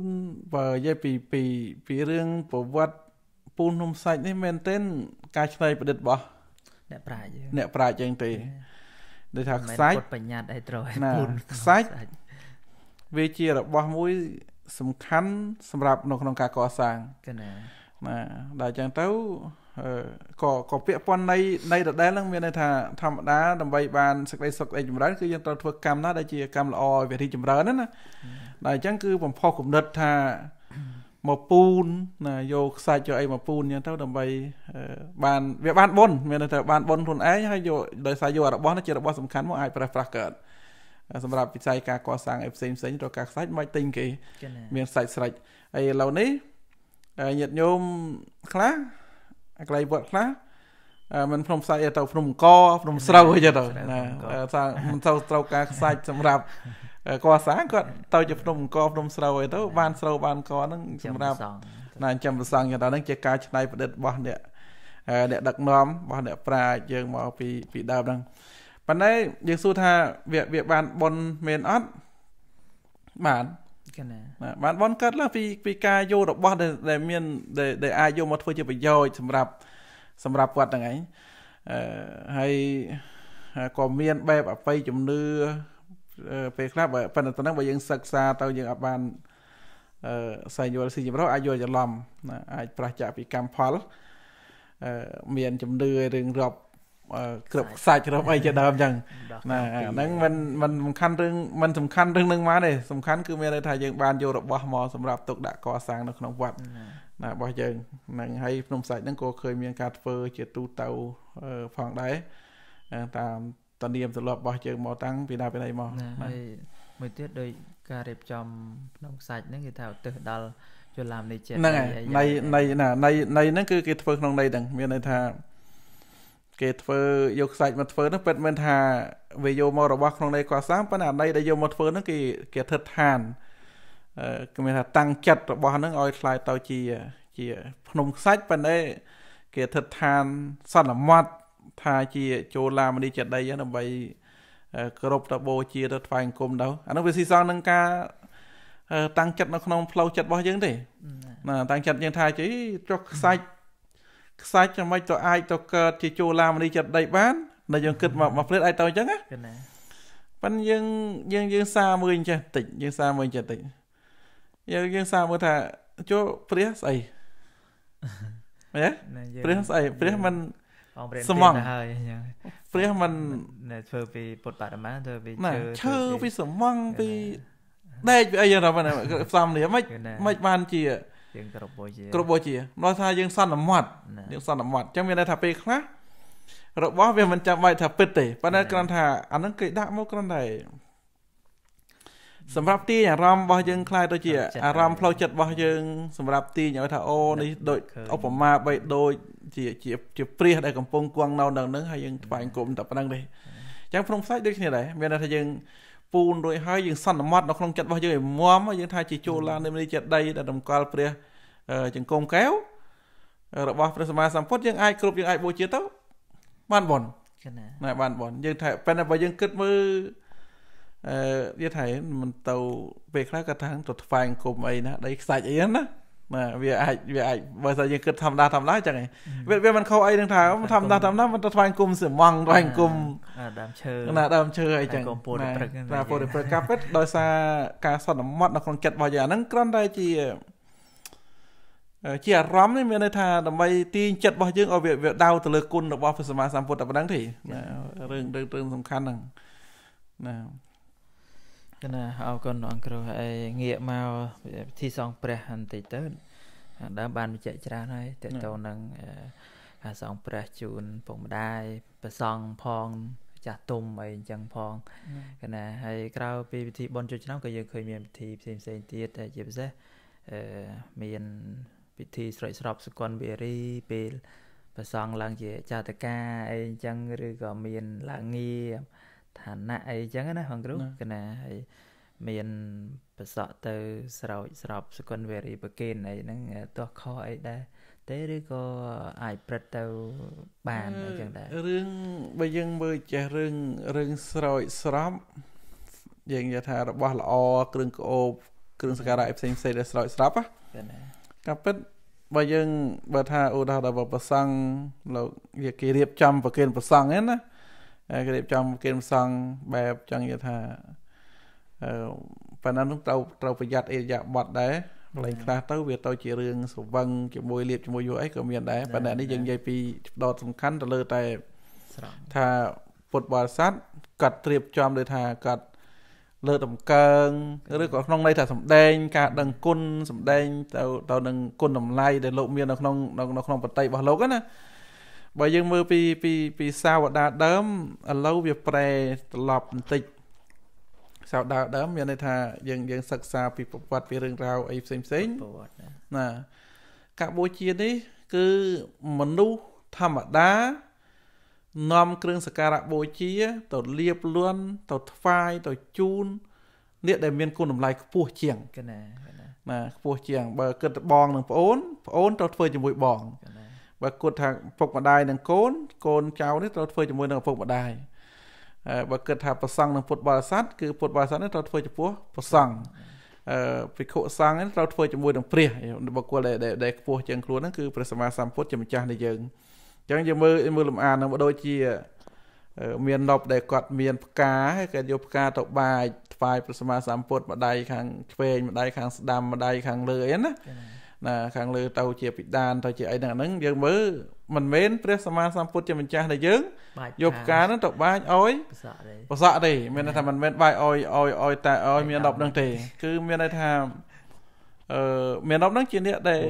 បើនិយាយពីពីពីរឿងប្រវត្តិពូននំសាច់នេះមែនទែនការ ឆ្នៃប្រឌិតរបស់ អ្នកប្រាជ្ញអ្នក ប្រាជ្ញចឹងទេដូចថាខ្សាច់បញ្ញត្តិឲ្យត្រូវឲ្យពុនខ្សាច់វាជារបស់មួយសំខាន់សម្រាប់នៅក្នុងការកសាងចាណាណាដល់អញ្ចឹងទៅក៏ក៏ពាក្យប៉ុននៃនៃដដែលហ្នឹងមានន័យថាធម្មតាដើម្បីបានសេចក្តីសុខអីចម្រើនគឺយើងត្រូវធ្វើកម្មណាដែលជាកម្មល្អឲ្យវារីចម្រើនណាដល់អញ្ចឹងគឺបំផុសគំនិតថាមកពូនណាយកខ្សាច់យកអីមកពូនអញ្ចឹងទៅដើម្បីបានវាបានបុណ្យមានន័យថាបានបុណ្យខ្លួនឯងហើយយកដោយសារយករបស់នោះជារបស់សំខាន់មកអាចប្រើប្រាស់កើតសម្រាប់វិស័យការកសាងអីផ្សេងផ្សេងរកការខ្សាច់មិនទិញគេ មានខ្សាច់ស្រាច់ហើយឥឡូវនេះញាតិញោមខ្លះអាកន្លែងវត្តខ្លះមិនភ្នំខ្សាច់ទៅភ្នំអង្គភ្នំស្រូវអីចឹងទៅណាថាមិនទៅត្រូវការខ្សាច់សម្រាប់កសាងគាត់ទៅជាភ្នំអង្គភ្នំស្រូវអីទៅ បានស្រូវបានកហ្នឹងសម្រាប់ណាចិញ្ចឹមប្រសង់យ៉ាងដល់ហ្នឹងជាការឆ្នៃប្រឌិតរបស់អ្នកអ្នកដឹកនាំរបស់អ្នកប្រាជ្ញយើងមកពីពីដើមហ្នឹងប៉ុន្តែយើងសួរថាវាវាបានប៉ុនមែនអត់បានគណាបានប៉ុនកើតឡើងពីពីការយករបស់ដែលមានដែលអាចយកមកធ្វើជាប្រយោជន៍សម្រាប់សម្រាប់គាត់ហ្នឹងឯងអឺហើយក៏មាន បែបអបិយជំនឿពេលខ្លះបើប៉ុន្តែទៅនឹងបើយើងសិក្សាទៅយើងអាចបានអឺសញ្ញលស៊ីចម្រោះអាចយល់ច្រឡំអាច ប្រះចាក់ពីកម្មផលអឺមានជំនឿរឿងរាប់គ្រប់ខ្សាច់រាប់អីជាដើមអញ្ចឹងណាហ្នឹងมันมันសំខាន់រឿងมันសំខាន់រឿងនឹងមកទេសំខាន់គឺមានន័យថាយើង បានយករបស់មកសម្រាប់ទុកដាក់កសាងនៅក្នុងវត្តណារបស់យើងហ្នឹងហើយភ្នំសាច់ហ្នឹងក៏ឃើញមានការធ្វើ ជាទូទៅផងដែរតាមតនាមទម្លាប់របស់យើងមកតាំងពីណាពីណីមកហើយមួយទៀតដោយការរៀបចំក្នុងសាច់ហ្នឹងគេថាឧទ្ទិសដល់យល់ឡាមនៃចិត្តហ្នឹងហើយនៃនៃណានៃនៃហ្នឹងគឺគេធ្វើក្នុងនៃហ្នឹង មានន័យថាគេធ្វើយកខ្សាច់មកធ្វើហ្នឹងពិតមែនថាវាយកមករបស់ក្នុងនៃកសាប៉ុន្តែអីដែលយកមកធ្វើហ្នឹងគេគេថិតឋានគេមានថា តាំងចិត្តរបស់ហ្នឹងឲ្យខ្លាយទៅជា ជា ភ្នំខ្សាច់ប៉ុន្តែគេថិតឋានសន្មត់ថាជាចូលឡាមនីចដីដើម្បីគ្រប់តបោជាទៅថ្វាយអង្គមទៅអានោះវាស៊ីសងនឹងការតាំងចិត្តនៅក្នុងផ្លូវចិត្តរបស់យើងទេណាតាំងចិត្តយើង ថាជិះចុះខ្សាច់ខ្សាច់ចាំមិនទៅអាចទៅកើតជាចូលឡាមនីចដីបាន នៅយើងគិតមកមកផ្លេតអាចទៅអញ្ចឹងណាប៉ិនយើងយើងយើងសារមួយអញ្ចឹងតិចយើងសារមួយអញ្ចឹងតិចយើងយើងសារមើលថាចូលព្រះស្អីមែនព្រះស្អីព្រះមិនអង្គព្រះទៀនទៅហើយអញ្ចឹងព្រះមិនធ្វើពីពុទ្ធបដិមាធ្វើពីឈើឈើពីសមងពីដេកពីអីយ៉ាងណាផ្សំនេះមិនមិនបានជាយើងគ្រប់បុជាគ្រប់បុជាដល់ថាយើងសន្មត់យើងសន្មត់អញ្ចឹងមានន័យថាពេលខ្លះរបស់វាមិនចាំបាច់ថាពិតទេប៉ុន្តែគ្រាន់ថាអានឹងគេដាក់មកគ្រាន់តែសម្រាប់ទាញអារម្មណ៍របស់យើងខ្លាចទៅជាអារម្មណ៍ផ្លូវចិត្តរបស់យើងសម្រាប់ទាញឲ្យថាអូនេះដូចឧបមាបីដូចជាជាជាព្រះដែលកំពុងគង់នៅនឹងនឹងហើយយើងថ្វាយគុំតែប៉ុណ្្នឹងទេអញ្ចឹងក្នុងផ្សាយដូចគ្នាដែរមានន័យថាយើងពូនរួចហើយយើងសន្មត់នៅក្នុងចិត្តរបស់យើងឲ្យមមយើងថាជាចូលឡាននៃមនីចេតីដែលតម្កល់ព្រះចង្គមកែវរបស់ព្រះសម្មាសម្ពុទ្ធយើងអាចគ្រប់យើងអាចបូជាទៅបានបនណាបានបនយើងថាប៉ុន្តែបើយើងគិតមើលអឺនិយាយថាមិនទៅពេលខ្លះគាត់ថាទៅថ្វាយគុំអីណាដីខ្សាច់អីណាបាទវាអាចវាអាចបើស្អីយើងគិតធម្មតាធម្មតាចឹងឯងវាវាមិនខុសអីនឹងថាធម្មតាធម្មតាមិនទៅថ្វាយគុំសិមងថ្វាយគុំដើមឈើណាដើមឈើអីចឹងគុំពោតព្រឹកណាពោតព្រឹកកាពិតដោយសារការសន្មត់នៅក្នុងចិត្តរបស់យើងហ្នឹងគ្រាន់តែជាជាអារម្មណ៍នេះមានន័យថាដើម្បីទាញចិត្តរបស់យើងឲ្យវាដៅទៅលើគុណរបស់ព្រះសម្មាសម្ពុទ្ធតែប៉ុណ្្នឹងទេណារឿងរឿងសំខាន់ហ្នឹងណាគណៈអរគុណអង្គគ្រូហើយងាកមកពិធីសងព្រះបន្តិចទៅដើមបានបញ្ជាក់ច្រើនហើយតទៅនឹងអាសងព្រះជូនពុកម្ដាយប្រសង់ផងចាស់ទុំអីអញ្ចឹងផងគណៈហើយក្រៅពីពិធីបុណ្យចូលឆ្នាំក៏យើងឃើញមានពិធីផ្សេងផ្សេងទៀតជាពិសេសអឺមានពិធីស្រោចស្រពសុគន្ធវេរីពេលប្រសង់ឡើងជាចាតកាអីអញ្ចឹងឬក៏មានឡើងងារឋានៈអីចឹងណាបងគ្រូគណាហើយមានប្រសក់ទៅស្រោចស្រពសគុណវេរីប្រកេនអីហ្នឹងទោះខុសអីដែរទេឬក៏អាចព្រឹត្តទៅបានអីចឹងដែររឿងបើយើងមើលចេះរឿងរឿងស្រោចស្រពយើងនិយាយថារបស់ល្អគ្រឿងក្អូបគ្រឿងសក្ការៈផ្សេងផ្សេងដែលស្រោចស្រពណាការពិតបើយើង បើថាឧទាហរណ៍ដល់ប្រសង់លោកវាគេរៀបចំប្រគិនប្រសង់ហ្នឹងណាគេរៀបចំគេរំសងបែបចង់និយាយថាអឺប៉ណ្ណឹងត្រូវត្រូវប្រយ័ត្នអេរយាប័តដែរលេងខ្លះទៅវាទៅជារឿងសវឹងជាមួយលៀបជាមួយយូរអីក៏មានដែរប៉ុន្តែនេះយើងនិយាយពីដតសំខាន់ទៅលើតែថាពុទ្ធបរិស័ទកាត់ត្រៀបចំលើថាកាត់លើតម្កើងឬក៏ក្នុងន័យថាសម្ដែងការដឹងគុណសម្ដែងទៅទៅនឹងគុណតម្លៃដែលលោកមាននៅក្នុងនៅក្នុងប្រតិរបស់លោកណាបើយើងមើលពីពីពីសាវតាដើមឥឡូវវាប្រែត្រឡប់បន្តិចសាវតាដើម មានន័យថាយើងយើងសិក្សាពីប្រវត្តិពីរឿងរ៉ាវអីផ្សេងផ្សេងណាកម្ពុជានេះ គឺមនុស្សធម្មតានាំគ្រឿងសក្ការៈបូជាទៅលៀបលួនទៅថ្វាយទៅជូនអ្នកដែលមានគុណតម្លៃខ្ពស់ជាងណាណាខ្ពស់ជាងបើគិតបងនឹងប្អូនប្អូនត្រូវធ្វើជាមួយបងណាបើគិតថាពុកម្ដាយនិងកូន កូនចៅនេះត្រូវធ្វើជាមួយនឹងឪពុកម្ដាយបើគិតថាប្រសង់និងពុទ្ធបរិស័ទគឺពុទ្ធបរិស័ទនេះត្រូវធ្វើចំពោះប្រសង់អឺភិក្ខុសង្ឃនេះត្រូវធ្វើជាមួយនឹងព្រះបុគ្គលដែលដែលខ្ពស់ជាងខ្លួនហ្នឹងគឺព្រះសម្មាសម្ពុទ្ធជាម្ចាស់នៃយើងអញ្ចឹងយើងមើលមើលលំអានហ្នឹងបើដូចជាមាននប់ដែលគាត់មានផ្កាហើយគាត់យកផ្កាទៅបាចថ្វាយព្រះសម្មាសម្ពុទ្ធម្ដាយខាងឆ្វេងម្ដាយខាងស្ដាំម្ដាយខាងលើអីណាណាខាងលើទៅជាពិដានទៅជាអីហ្នឹងយើងមើលមិនមែនព្រះសម្មាសម្ពុទ្ធជាម្ចាស់នៃយើងយកផ្កាហ្នឹងទៅបាចអោយប្រសក់ទេ មានន័យថាមិនមែនបាចអោយអោយអោយតែអោយមាន10ហ្នឹងទេ គឺមានន័យថាអឺមាន10ហ្នឹងជាអ្នកដែល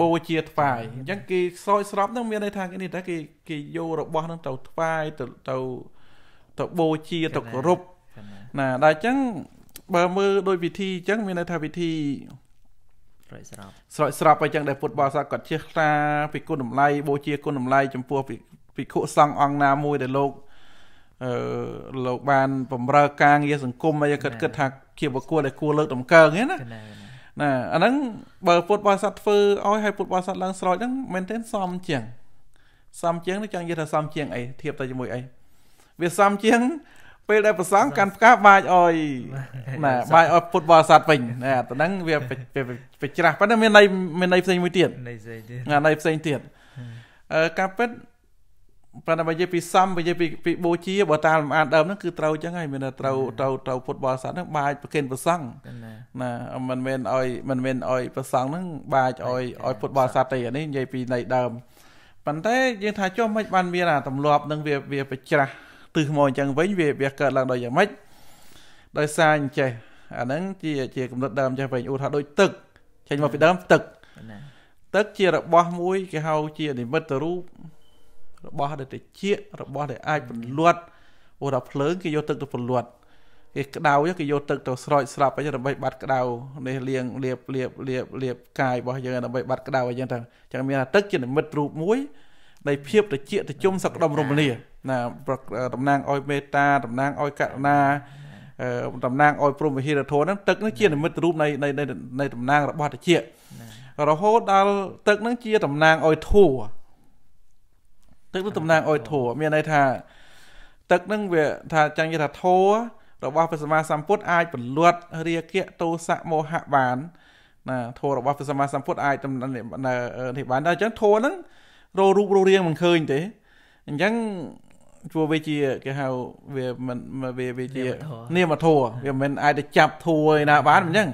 បូជាថ្វាយអញ្ចឹងគេសោយស្រពហ្នឹងមានន័យថាគេនេះតែគេគេយករបស់ហ្នឹងទៅថ្វាយទៅទៅទៅបូជាទៅគោរពណាដល់អញ្ចឹងបើមើលដោយវិធីអញ្ចឹងមានន័យថាវិធីស្រោចស្រពស្រោចស្រពអញ្ចឹងដែលពុទ្ធបរិស័ទគាត់ជឿខ្លាពីគុណតម្លៃបូជាគុណតម្លៃ ចំពោះភិក្ខុសង្ឃអង្គណាមួយដែលលោកអឺលោកបានបំរើការងារសង្គមអីគាត់គិតថាជាបុគ្គលដែលគួរលើកតម្កើងហ្នឹងណាណាអាហ្នឹងបើពុទ្ធបរិស័ទធ្វើឲ្យឲ្យពុទ្ធបរិស័ទឡើងស្រោចហ្នឹងមែនទេសមជាងសមជាងនេះចង់និយាយថាសមជាងអីធៀបទៅជាមួយអីវាសមជាងពេលដែលប្រសងកាន់ផ្កាបាយអោយណាបាយអោយពុទ្ធបរិស័ទវិញណាទៅហ្នឹងវាប្រច្រាស់ប៉ុន្តែមានន័យមានន័យផ្សេងមួយទៀតន័យផ្សេងទៀតណាន័យផ្សេងទៀតអឺការពិតប៉ុន្តែបើនិយាយពីសំបើនិយាយពីពីបូជាបើតាមលំអានដើមហ្នឹងគឺត្រូវអញ្ចឹងហើយមានតែត្រូវត្រូវត្រូវពុទ្ធបរិស័ទហ្នឹង បាចប្រគិនប្រសង់ណាមិនមែនឲ្យមិនមែនឲ្យប្រសង់ហ្នឹងបាចឲ្យឲ្យពុទ្ធបរិស័ទទេអានេះនិយាយពីនៃដើមប៉ុន្តែយើងថាចុះមិនបានមានអាទម្លាប់នឹងវាវាប្រច្រាស់ទឹះមកអញ្ចឹងវិញវាវាកើតឡើងដោយយ៉ាងម៉េចដោយសារអញ្ចេះអាហ្នឹងជាជាកំណត់ដើមចេះវិញឧទាហរណ៍ដូចទឹក ចេញមកពីដើមទឹកទឹកជារបស់មួយគេហៅជានិមិត្តរូបរបស់ដែលតិចរបស់ដែលអាចពន្លត់ឧទាហរណ៍ភ្លើងគេយកទឹកទៅពន្លត់គេក្តៅគេយកទឹកទៅស្រោចស្រាប់អីដើម្បីបាត់ក្តៅនេះលាងលាបលាបលាបលាបកាយរបស់យើងដើម្បីបាត់ក្តៅអីចឹងទៅអញ្ចឹងមានថាទឹកជានិមិត្តរូបមួយនៃភាពតិចតិជុំសក្តិមរមនាណាតំណាងឲ្យមេត្តាតំណាងឲ្យករុណាតំណាងឲ្យព្រមវិហារធម៌ហ្នឹងទឹកហ្នឹងជានិមិត្តរូបនៃនៃនៃតំណាងរបស់តិចរហូតដល់ទឹកហ្នឹងជាតំណាងឲ្យធัวទឹកនោះតំណាងឲ្យធัวមានន័យថាទឹកហ្នឹងវាថាចង់និយាយថាធัวរបស់ព្រះសម្មាសម្ពុទ្ធអាចពន្លត់រាគៈទោសៈមោហៈបានណាធัวរបស់ព្រះសម្មាសម្ពុទ្ធអាចដំណើរនេះបានដល់អញ្ចឹងធัวហ្នឹងរោរូបរោរាងមិនឃើញទេអញ្ចឹងព្រោះវាជាគេហៅវាមិនវាវាជានាមធัวវាមិនអាចទៅចាប់ធัวឯណាបានអញ្ចឹង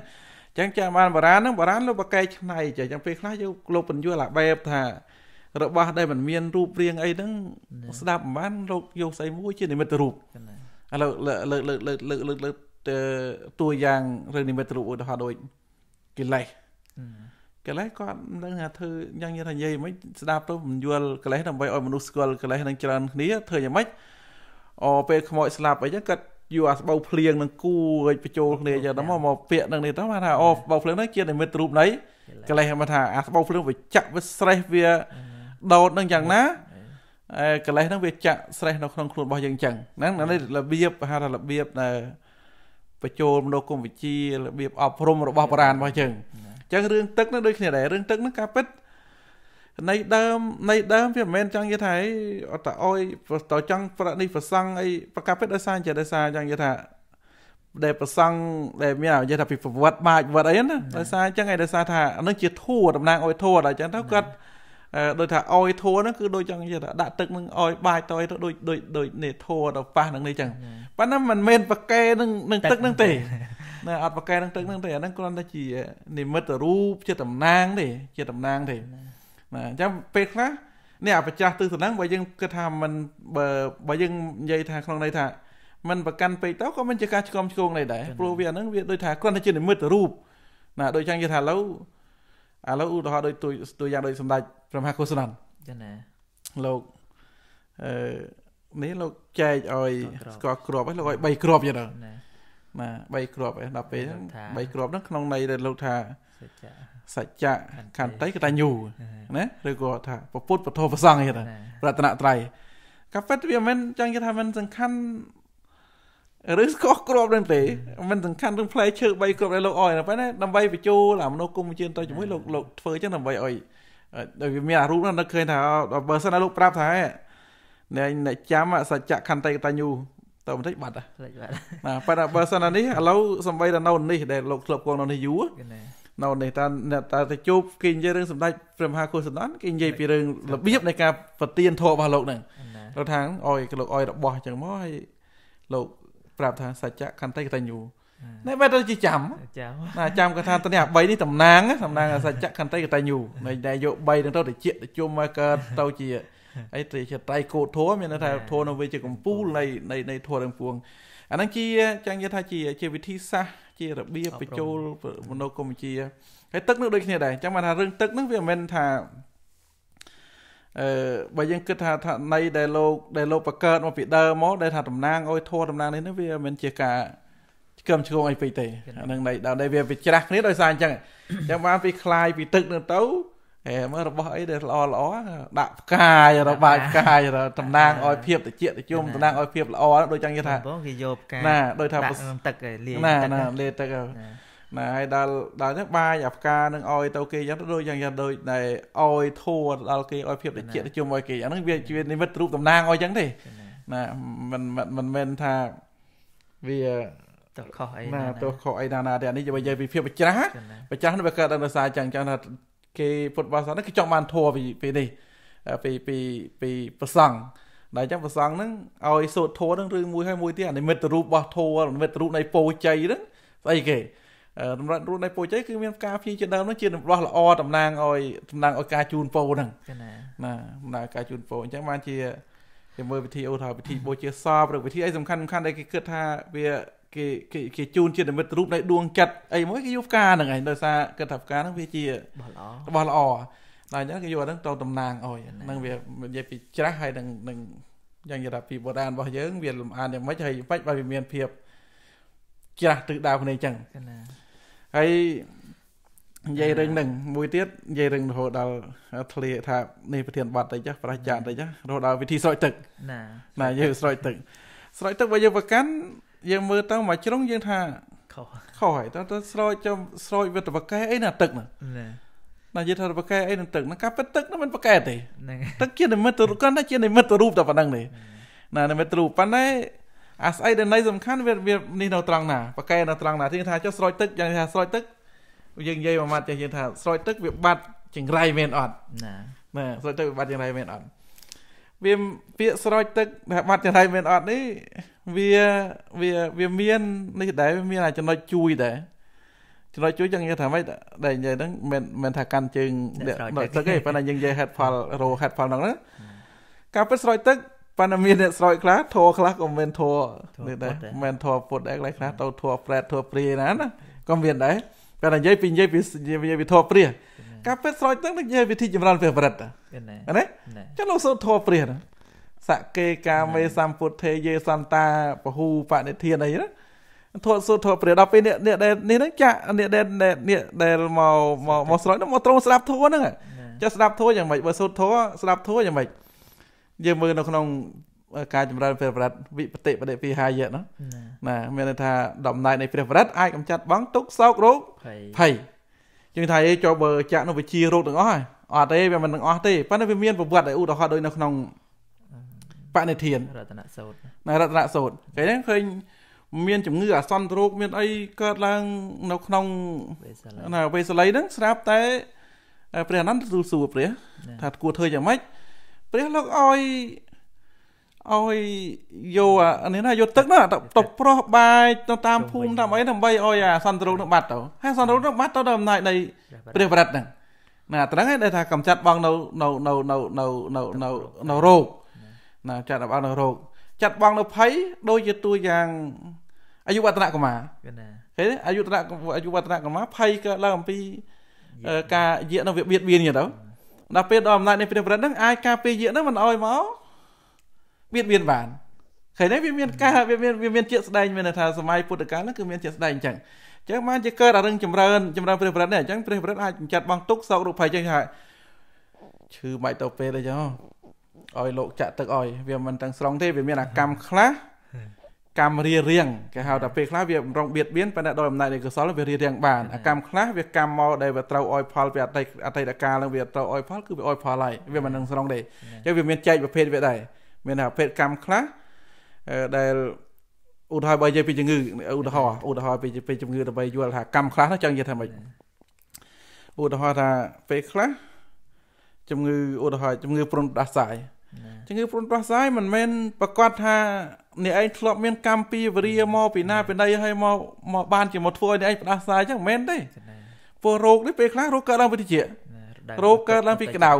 អញ្ចឹងចាបានបារាណហ្នឹងបារាណលោកបកែឆ្នៃចេះអញ្ចឹងពេលខ្លះយើងលោកបញ្យល់អាបែបថារបស់ដែលមិនមានរូបរាងអីហ្នឹងស្ដាប់មិនបានលោកយកស្អីមួយជានិមិត្តរូបឥឡូវលើកលើកលើកលើកលើកលើកតួយ៉ាងរឿងនិមិត្តរូបឧទាហរណ៍ដូចកិលេសកលេសគាត់មិនដឹងថាធ្វើយ៉ាងយ៉ាងថានិយាយមិនស្ដាប់ទៅពន្យល់កលេសដើម្បីឲ្យមនុស្សស្គាល់កលេសនឹងច្រើនគ្នាធ្វើយ៉ាងម៉េចអពេលខ្មោចស្លាប់អីចឹងគាត់យកអាស្បូវភ្លៀងនឹងគូឲ្យបញ្ចូលគ្នាចឹងទៅមកមកពាកនឹងនេះទៅបានថាអូស្បូវភ្លៀងនេះជានិមិត្តរូបនៃកលេសមកថាអាស្បូវភ្លៀងវាចាក់វាស្រេះវាដោតនឹងយ៉ាងណាកលេសហ្នឹងវាចាក់ស្រេះនៅក្នុងខ្លួនរបស់យើងចឹងហ្នឹងនេះរបៀបហៅថារបៀបដែលបញ្ចូលមនោគមវិជ្ជារបៀបអប់រំរបស់បរាណរបស់យើងចឹងរឿងទឹកនឹងដូចគ្នាដែររឿងទឹកនឹងការពិតនៃដើមនៃដើមវាមិនមែនចង់និយាយថាអត់តអុយតចង់ប្រនេះប្រសង់អីប្រកាសពិតដោយសារចេះដោយសារចង់និយាយថាដែលប្រសង់ដែលមាននិយាយថាពីប្រវត្តិបាចវត្តអីណាដោយសារអញ្ចឹងឯងដោយសារថានឹងជាធัวតំណាងអុយធัวដល់អញ្ចឹងទៅគាត់ដោយថាអុយធัวហ្នឹងគឺដូចចង់និយាយថាដាក់ទឹកនឹងអុយបាចតយទៅដូចដូចដូចនេះធัวដល់ប៉ះនឹងនេះអញ្ចឹងប៉ុន្តែមិនមែនប្រកែនឹងនឹងទឹកនឹងទេនៅអត់ប្រកែនឹងទឹកនឹងទេអាហ្នឹងគ្រាន់តែជានិមិត្តរូបជាតំណាងទេជាតំណាងទេណាអញ្ចឹងពេលខ្លះនេះអាប្រចាស់ទិសតំណាងបើយើងគិតថាมันបើបើយើងនិយាយថាក្នុងន័យថាมันប្រកាន់ពេកទៅក៏មិនជាការឆ្កំឆ្គងដែរដែរព្រោះវាហ្នឹងវាដូចថាគ្រាន់តែជានិមិត្តរូបណាដូចចឹងនិយាយថាឥឡូវឥឡូវឧទាហរណ៍ដូចតួយ៉ាងដូចសម្ដេចព្រះមហាកុសលនចាណាលោកអឺនេះលោកចែកឲ្យស្គាល់គ្រាប់ហ្នឹងលោកឲ្យ3គ្រាប់ចឹងណាបាទ3គ្រាប់ឯដល់ពេលហ្នឹង3គ្រាប់ហ្នឹងក្នុងន័យដែលលោកថាសច្ចៈខន្តីកតញ្ញូណាឬក៏ថាពុទ្ធពធប្រសងទៀតរតនត្រ័យកាពិតវាមិនចង់និយាយថាមិនសំខាន់ឬស្កោះគ្រាប់នឹងទេមិនសំខាន់រឿងផ្លែឈើ3គ្រាប់ដែលលោកអោយប៉ុន្តែដើម្បីបញ្ចូលអាមនុស្សគុំជឿនទៅជាមួយលោកលោកធ្វើចឹងដើម្បីអោយដោយវាមានអារូបនោះនឹកឃើញថាបើសិនណាលោកប្រាប់ថាអ្នកអ្នកចាំសច្ចៈខន្តីកតញ្ញូទៅបន្តិចបាត់ហ្នឹងបាទប៉ះបើសិននេះឥឡូវសំបីតែនៅនេះដែលលោកធ្លាប់គង់នៅនេះយូរនៅនេះតាតាទៅជួបគេនិយាយរឿងសម្ដេចព្រះមហាគោសន្តនគេនិយាយពីរឿងរបៀបនៃការប្រទៀនធម៌របស់លោកហ្នឹងលោកថាអោយលោកអោយរបស់អញ្ចឹងមកហើយលោក ប្រាប់ថាសច្ចៈខន្តីកតញ្ញូនេះបែរទៅជាចាំចាំណាចាំគាត់ថាតនេះ3នេះតំណាងតំណាងសច្ចៈខន្តីកតញ្ញូនៃដែលយក3ហ្នឹងទៅតិចតិចុំមកកើតទៅជាអីត្រីជាត្រៃកោតធัวមានន័យថាធัวនៅវាជាកម្ពូលនៃនៃនៃធัวទាំងពួងអាហ្នឹងជាចាំងនិយាយថាជាជាវិធីសាស្ត្រជារបៀបបញ្ចូលមនោគមវិជ្ជាហើយទឹកនឹងដូចគ្នាដែរចាំបានថារឿងទឹកហ្នឹងវាមិនមែនថាអឺបើយើងគិតថាថានៃដែលលោកដែលលោកបង្កើតមកពីដើមមកដែលថាតំណាងអុយធัวតំណាងនេះនឹងវាមិនជាការឆ្កឹមឆ្កងអីពេកទេអានឹងនៃដល់ដែលវាវិច្រាស់គ្នាដោយសារអញ្ចឹងអញ្ចឹងបានពីคลายពីទឹកនឹងទៅហេមើលរបស់អីដែលល្អល្អដាក់ផ្កាយរបស់ផ្កាយតំណាងឲ្យភាពតិចតិជុំតំណាងឲ្យភាពល្អដូចចឹងគេថាបងគេយកផ្កាណាដូចថាទឹកលាយណាណាលាយទឹកណាហើយដល់ដល់ហ្នឹងបាយអាផ្កានឹងឲ្យទៅគេចឹងដូចយ៉ាងយ៉ាងដូចដែលឲ្យធួដល់គេឲ្យភាពតិចតិជុំឲ្យគេអាហ្នឹងវាជានិមិត្តរូបតំណាងឲ្យចឹងទេណាមិនមិនមែនថាវាទោះខុសអីណាទោះខុសអីណាណាទេអានេះនិយាយពីភាពបច្ច្រាស់បច្ច្រាស់នោះវាកើតដល់ដោយសារចឹងចឹងថាគេពុទ្ធបរិស័ទហ្នឹងគេចង់បានធัวពីពីនេះពីពីពីប្រសង់ដែលអញ្ចឹងប្រសង់ហ្នឹងឲ្យសូត្រធัวហ្នឹងឬមួយហើយមួយទៀតអានិមិត្តរូបរបស់ធัវនិមិត្តរូបនៃពោជ័យហ្នឹងស្អីគេតម្រិតរូបនៃពោជ័យគឺមានការភីជាដើមហ្នឹងជារបស់ល្អតំណាងឲ្យតំណាងឲ្យការជូនពោហ្នឹងណាណាការជូនពោអញ្ចឹងបានជាគេមើលវិធីអូថាវិធីបូជាសពឬវិធីអីសំខាន់សំខាន់ដែលគេគិតថាវាគេគេគេជូនជានិមិត្តរូបនៃដួងចិត្តអីមួយគេយកផ្កាហ្នឹងឯងដោយសារគិតថាផ្កាហ្នឹងវាជារបស់ល្អរបស់ល្អដល់អញ្ចឹងគេយកហ្នឹងទៅតំណាងអោយហ្នឹងវានិយាយ ពីច្រាស់ហើយនឹងនឹងយ៉ាងយល់ពីបុរាណរបស់យើងវាលំអានយ៉ាងម៉េចហើយបាច់បើវាមានភាពច្រាស់ទិសដៅគ្នាអញ្ចឹងហើយនិយាយរឿងហ្នឹងមួយទៀតនិយាយរឿងរហូតដល់ធ្លាថានេះប្រធានបတ်តិចប្រចាំតិចរហូតដល់វិធីស្រោចទឹកណាណាយើងស្រោចទឹកស្រោចទឹករបស់យើងប្រកាន់យើងមើលទៅមួយជ្រុងយើងថាខុសខុសហើយតើទៅស្រោចចាំស្រោចវិតបកែអីណាទឹកណាណានិយាយថាបកែអីនឹងទឹកហ្នឹងការពិតទឹកហ្នឹងមិនបកែទេទឹកជានិមិត្តរូបគាត់ថាជានិមិត្តរូបតែប៉ុណ្្នឹងទេណានិមិត្តរូបប៉ុន្តែអាស្អីដែលនៃសំខាន់វានេះនៅត្រង់ណាបកែនៅត្រង់ណាទីថាចុះស្រោចទឹកយ៉ាងថាស្រោចទឹកយើងនិយាយមួយម៉ាត់ចេះយើងថាស្រោចទឹកវាបាត់ចង្រៃមែនអត់ណាណាស្រោចទឹកវាបាត់ចង្រៃមែនអត់វាពាក្យស្រោចទឹកដែលបាត់ចង្រៃមែនអត់នេះវាវាវាមាននេះដែរវាមានអាចចំណុចជួយដែរចំណុចជួយយ៉ាងនិយាយថាម៉េចដែលនិយាយហ្នឹងមិនមិនថាកាន់ជើងដល់ទឹកទេប៉ុន្តែយើងនិយាយហេតុផលរោហេតុផលហ្នឹងណាការពិតស្រោចទឹកប៉ុន្តែមានអ្នកស្រោចខ្លះធေါ်ខ្លះក៏មិនធေါ်នេះដែរមិនធေါ်ពុតដែរខ្លះខ្លះទៅធေါ်ប្រែតធေါ်ព្រាណាណាក៏មានដែរប៉ុន្តែនិយាយពីនិយាយពីនិយាយពីធေါ်ព្រាការពិតស្រោចទឹកនិយាយវិធីចម្រើនព្រះប្រិតណាណាចឹងលោកសូត្រធေါ်ព្រាណាសកេកាមេសម្ពុទ្ធេយេសន្តាពហូបនិធានអីណាធោះសូត្រធោះព្រះ12នេះនេះនេះហ្នឹងចាក់នេះដែលនេះដែលមកមកមកស្រោចមកត្រង់ស្ដាប់ធោះហ្នឹងចុះស្ដាប់ធោះយ៉ាងម៉េចបើសូត្រធោះស្ដាប់ធោះយ៉ាងម៉េចយើងមើលនៅក្នុង ការចម្រើនព្រះបរិត្តវិបតិបដិពីហាយៈហ្នឹងណាមានន័យថាដំណើរនៃព្រះបរិត្តអាចកំចាត់បងទុកសោករោគភ័យយើងថាឯងចូលបើចាក់នោះវាជារោគទាំងអស់ហើយអត់ទេវាមិនទាំងអស់ទេប៉ុន្តែវាមានប្រវត្តិឧទាហរណ៍ដូចនៅក្នុងបនិធានរតនសោតណារតនសោតគេហ្នឹងឃើញមានជំងឺអាសន្នរោគមានអីកើតឡើងនៅក្នុងណាវេសលីហ្នឹងស្រាប់តែព្រះអនន្តទូលសួរព្រះ ថាគួរធ្វើយ៉ាងម៉េចព្រះលោកឲ្យឲ្យយកអានេះណាយកទឹកណាទៅប្រោះបាយទៅតាមភូមិតាមអីដើម្បីឲ្យអាសន្តិរោគនឹងបាត់ទៅហើយសន្តិរោគនឹងបាត់ទៅដល់អំណាចនៃព្រះបរិត្តហ្នឹងណាត្រឹងហើយដែលថាកំចាត់បងនៅនៅនៅនៅនៅនៅនៅរោគណាចាត់អបអរនឹងរោគចាត់បងនៅភ័យដូចជាតួយ៉ាងអាយុវឌ្ឍនកុមារឃើញអាយុវឌ្ឍនអាយុវឌ្ឍនកុមារភ័យកើតឡើងអំពីការយាកនឹងវាបៀតបៀនទៀតទៅដល់ពេលដល់អំណាចនៃព្រះប្រិទ្ធនឹងអាចការពេលយាកនឹងមិនអោយមកបៀតបៀនបានឃើញទេវាមាន ការវាមានវាមានជាក់ស្ដែងមានថាសម័យពុទ្ធកាលនោះគឺមានជាក់ស្ដែងអញ្ចឹងអញ្ចឹងបានជាកើតអារឹងចម្រើនចម្រើនព្រះប្រិទ្ធនេះអញ្ចឹងព្រះប្រិទ្ធអាចចាត់បងទុកសោករូបភ័យចឹងថាឈឺមិនទៅពេលអីចឹងឲ្យលោកចាក់ទឹកឲ្យវាមិនទាំងស្រុងទេវាមានអាកម្មខ្លះកម្មរៀបរៀងគេហៅថាពេលខ្លះវារងបៀតបៀនប៉ុន្តែដោយអំណាចនៃកុសលវារៀបរៀងបានអាកម្មខ្លះវាកម្មមកដែលវាត្រូវឲ្យផលពីអតីតអតីតកាលនឹងវាត្រូវឲ្យផលគឺវាឲ្យផលហើយវាមិននឹងស្រងទេអញ្ចឹងវា មានចែកប្រភេទវាដែរមានថាប្រភេទកម្មខ្លះដែលឧទាហរណ៍បើនិយាយពីជំងឺឧទាហរណ៍ឧទាហរណ៍ពីពីជំងឺដើម្បីយល់ថាកម្មខ្លះនោះចង់និយាយថាម៉េចឧទាហរណ៍ថាពេលខ្លះជំងឺឧទាហរណ៍ជំងឺព្រុនផ្ដាសាយជំងឺព្រុនប្រសាយមិនមែនប្រកាសថាអ្នកឯងធ្លាប់មាន កម្មពីវរិយមកពីណាពីណីហើយមកមកបានជាមកធ្វើឲ្យអ្នកឯងផ្ដាសាយចឹងមិនមែនទេព្រោះរោគនេះពេលខ្លះរោគកើតឡើងពីតិចរោគកើតឡើងពីក្តៅ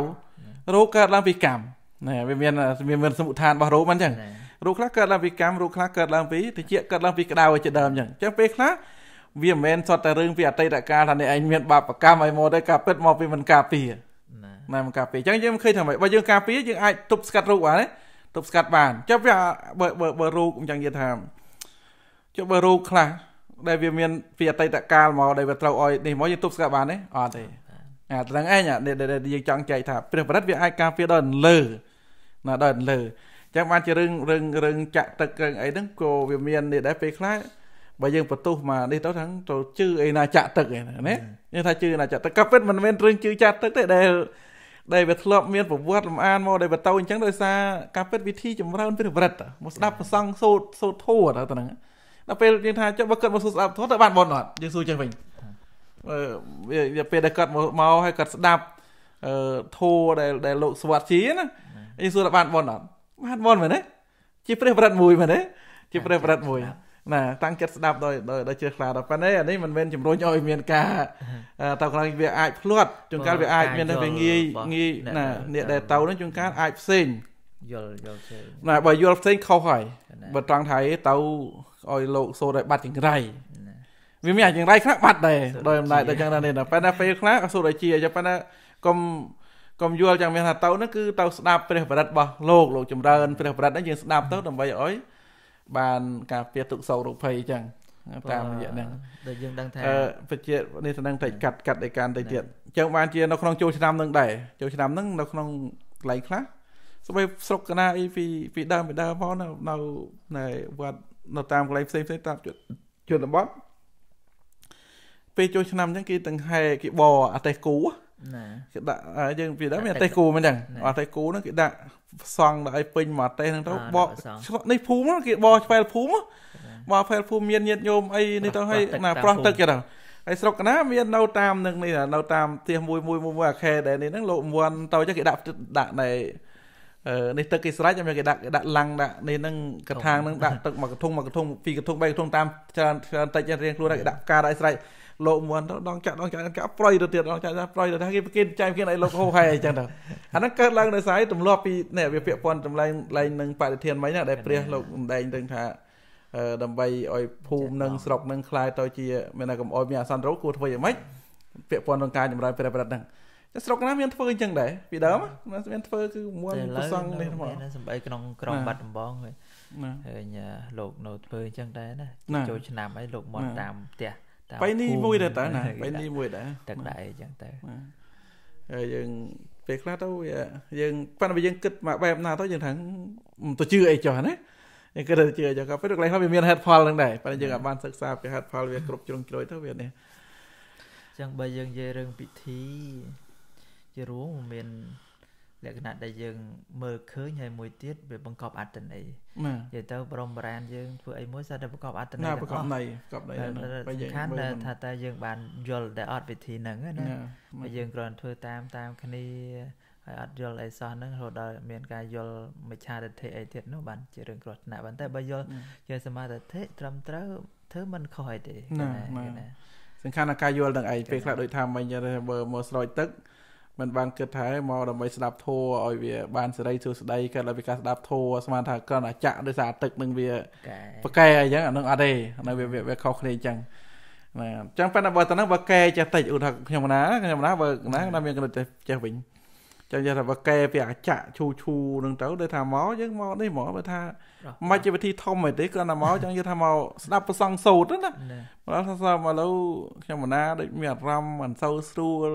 រោគកើតឡើងពីកម្មណាវាមានវាមានសមុឋានរបស់រោគមិនចឹងរោគខ្លះកើតឡើងពីកម្មរោគខ្លះកើតឡើងពីតិចកើតឡើងពីក្តៅជាដើមចឹងចឹងពេលខ្លះវាមិនមែនសុទ្ធតែរឿងពីអតីតកាលថាអ្នកឯងមានបាបកម្មឲ្យមកទេការពិតមកពីមិនការពារណាមិនការពារអញ្ចឹងយើងមិនឃើញថាម៉េចបើយើងការពារយើងអាចទប់ស្កាត់រោគបានទេទប់ស្កាត់បានចុះវាបើបើបើរោគអញ្ចឹងនិយាយថាចុះបើរោគខ្លះដែលវាមានពីអតីតកាលមកដែលវាត្រូវឲ្យនេះមកយើងទប់ស្កាត់បានទេអត់ទេអាត្រឹងឯងដែលយើងចង់ចែកថាព្រះបរិទ្ធវាអាចការពារដល់លើណាដល់លើអញ្ចឹងបានជារឿងរឿងរឿងចាក់ទឹករឿងអីហ្នឹងក៏វាមាននេះដែរពេលខ្លះបើយើងបន្ទោសមកនេះទៅថាទៅជឺអីណាចាក់ទឹកឯណាណាយើងថាជឺណាចាក់ទឹកក៏ពិតមិនមែនរឿងជឺចាក់ទឹកទេដែលដែលវាធ្លាប់មានប្រវត្តិលំអានមកដែលបតោអញ្ចឹងដោយសារការពិតវិធីចម្រើនព្រះរិទ្ធមកស្ដាប់ប្រសង់សូត្រសូត្រធัวទៅហ្នឹងដល់ពេលយើងថាចុះបើគាត់មកសួរស្ដាប់ធัวទៅបានបនអត់យើងសួរចឹងវិញអឺវាពេលដែលគាត់មកមកហើយគាត់ស្ដាប់អឺធัวដែលដែលលោកស្វាត់ជីណាយើងសួរថាបានបនអត់បានបនមែនទេជាព្រះប្រិតមួយមែនទេជាព្រះប្រិតមួយណាតាំងចិត្តស្ដាប់ដោយដោយជ្រះថ្លាដល់ប៉ុណ្ណេះអានេះមិនមែនជំរុញឲ្យមានការទៅក្រោយវាអាចភ្លាត់ជួនកាលវាអាចមានវាងាយងាយណាអ្នកដែលទៅនឹងជួនកាលអាចផ្សេងយល់យល់ផ្សេងណាបើយល់ផ្សេងខុសហើយបើត្រង់ថាទៅឲ្យលោកសូត្រឲ្យបាត់ចង្រៃវាមានអាចចង្រៃខ្លះបាត់ដែរដោយអំណាចដូចចឹងដែរប៉ុន្តែពេលខ្លះសូត្រឲ្យជាចឹងប៉ុន្តែកុំកុំយល់ចឹងមានថាទៅនោះគឺទៅស្ដាប់ព្រះបរិត្តរបស់លោកលោកចម្រើនព្រះបរិត្តហ្នឹងយើងស្ដាប់ទៅដើម្បីឲ្យបានការពារទុកសោករោគភ័យអញ្ចឹងតាមរយៈហ្នឹងដែលយើងដឹងថាវិជ្ជានេះទៅនឹងតែកាត់កាត់ឯកានទៅទៀតអញ្ចឹងបានជានៅក្នុងចូលឆ្នាំនឹងដែរចូលឆ្នាំនឹងនៅក្នុងកន្លែងខ្លះស្បែបស្រុកកណាអីពីពីដើមពីដើមមកនៅនៅនៅវត្តនៅតាមកន្លែងផ្សេងផ្សេងតាមជនបទពេលចូលឆ្នាំអញ្ចឹងគេទាំងហែគេបអតេះគូណាគេដាក់យើងពីដើមមានអតេះគូមិនអញ្ចឹងអតេះគូហ្នឹងគេដាក់សង់ដល់ឲ្យពេញមកទេសហ្នឹងទៅបកឆ្លក់នេះភូមិគេបកឆ្វែលភូមិបកឆ្វែលភូមិមានញាតញោមអីនេះទៅឲ្យណាប្រោះទឹកគេដល់ហើយស្រុកកណាមាននៅតាមនឹងនេះនៅតាមទៀសមួយមួយមួយអាខេដែរនេះហ្នឹងលោកមួនទៅចឹងគេដាក់ដាក់នៅនេះទឹកគេស្រេចតែគេដាក់ដាក់ឡាំងដាក់នេះហ្នឹងកថាងហ្នឹងដាក់ទឹកមួយកធុងមួយកធុងពីរកធុងបីកធុងតាមច្រើនច្រើនតិចរៀងខ្លួនគេដាក់ផ្កាដាក់ស្រេចលោកមួនទៅដងចាក់ដងចាក់កាក់ប្រយទៅទៀតដងចាក់ប្រយទៅថាគេគេចែកគេឲ្យលោកហូហែអញ្ចឹងទៅអាហ្នឹងកើតឡើងដោយសារទម្លាប់ពីនេះវាពាក់ព័ន្ធចម្លែងឡើងនឹងបរិធានមិនណាដែលព្រះលោកសម្ដែងទាំងថាដើម្បីឲ្យភូមិនិងស្រុកនឹងคลายទៅជាមានតែកុំអោយមានអសន្តិរោគគួរធ្វើយ៉ាងម៉េចពាក់ព័ន្ធនឹងការចម្រើនព្រះប្រិតហ្នឹងតែស្រុកណាមានធ្វើអញ្ចឹងដែរពីដើមមានធ្វើគឺមួនប្រសង់នេះហ្មងសំបីក្នុងក្រុងបាត់ដំបងហ្នឹងឃើញលោកនៅធ្វើអញ្ចឹងដែរណាចូលឆ្នាំអីលោកមកតាមផ្ទះបៃនេះមួយដែរតើណាបៃនេះមួយដែរទឹកដែរអញ្ចឹងទៅហើយយើង ពេលខ្លះទៅវាយើងប៉ិនបើយើងគិតមកបែបណាទៅយើងថាទៅជឿអីចុះណាយើងគិតទៅជឿចុះក៏ពេលកន្លែងខ្លះវាមានហេតុផលហ្នឹងដែរប៉ិនយើងអាចបានសិក្សាពីហេតុផលវាគ្រប់ជ្រុងជ្រោយទៅវានេះអញ្ចឹងបើយើងនិយាយរឿងពិធីជារួមមានលក្ខណៈដែលយើងមើលឃើញហើយមួយទៀតវាបង្កប់អត្តន័យនិយាយទៅប្រមប្រានយើងធ្វើអីមួយសិតតែបង្កប់អត្តន័យទាំងអស់ប្រកបន័យប្រកបន័យសំខាន់ថាតើយើងបានយល់តែអត់វិធីហ្នឹងណាហើយយើងគ្រាន់ធ្វើតាមតាមគ្នាហើយអត់យល់អីសោះហ្នឹងរហូតដល់មានការ យល់មិឆាទិដ្ឋិអីទៀតនោះបានជារឿងគ្រោះថ្នាក់ប៉ុន្តែបើយល់ជាសមាធិត្រឹមត្រូវធ្វើមិនខុសអីទេណាសំខាន់ដល់ការយល់ទាំងឯងពេលខ្លះដូចថាមិញបើមើលស្រោចទឹកមិនបានគិតថាមកដើម្បីស្ដាប់ធัวឲ្យវាបានសេរីសួស្ដីកើតឲ្យវាការស្ដាប់ធัวស្មានថាគ្រាន់តែចាក់ដោយសារទឹកនឹងវាប្រកែអីចឹងអានឹងអត់ទេនៅវាវាខុសគ្នាអញ្ចឹងណាអញ្ចឹងប៉ុន្តែបើទៅនឹងបើកែចេះតិចឧទាហរណ៍ខ្ញុំណាខ្ញុំណាបើណាណាមានគណិតចេះវិញចឹងនិយាយថាបើកែពីអាចាក់ឈូឈូនឹងទៅដូចថាមកយើងមកនេះមកបើថាមិនជាវិធីធំអីទេគ្រាន់តែមកចឹងនិយាយថាមកស្ដាប់ប្រសងសោតណាបើថាមកឥឡូវខ្ញុំណាដូចមានអារម្មណ៍មិនសូវស្រួល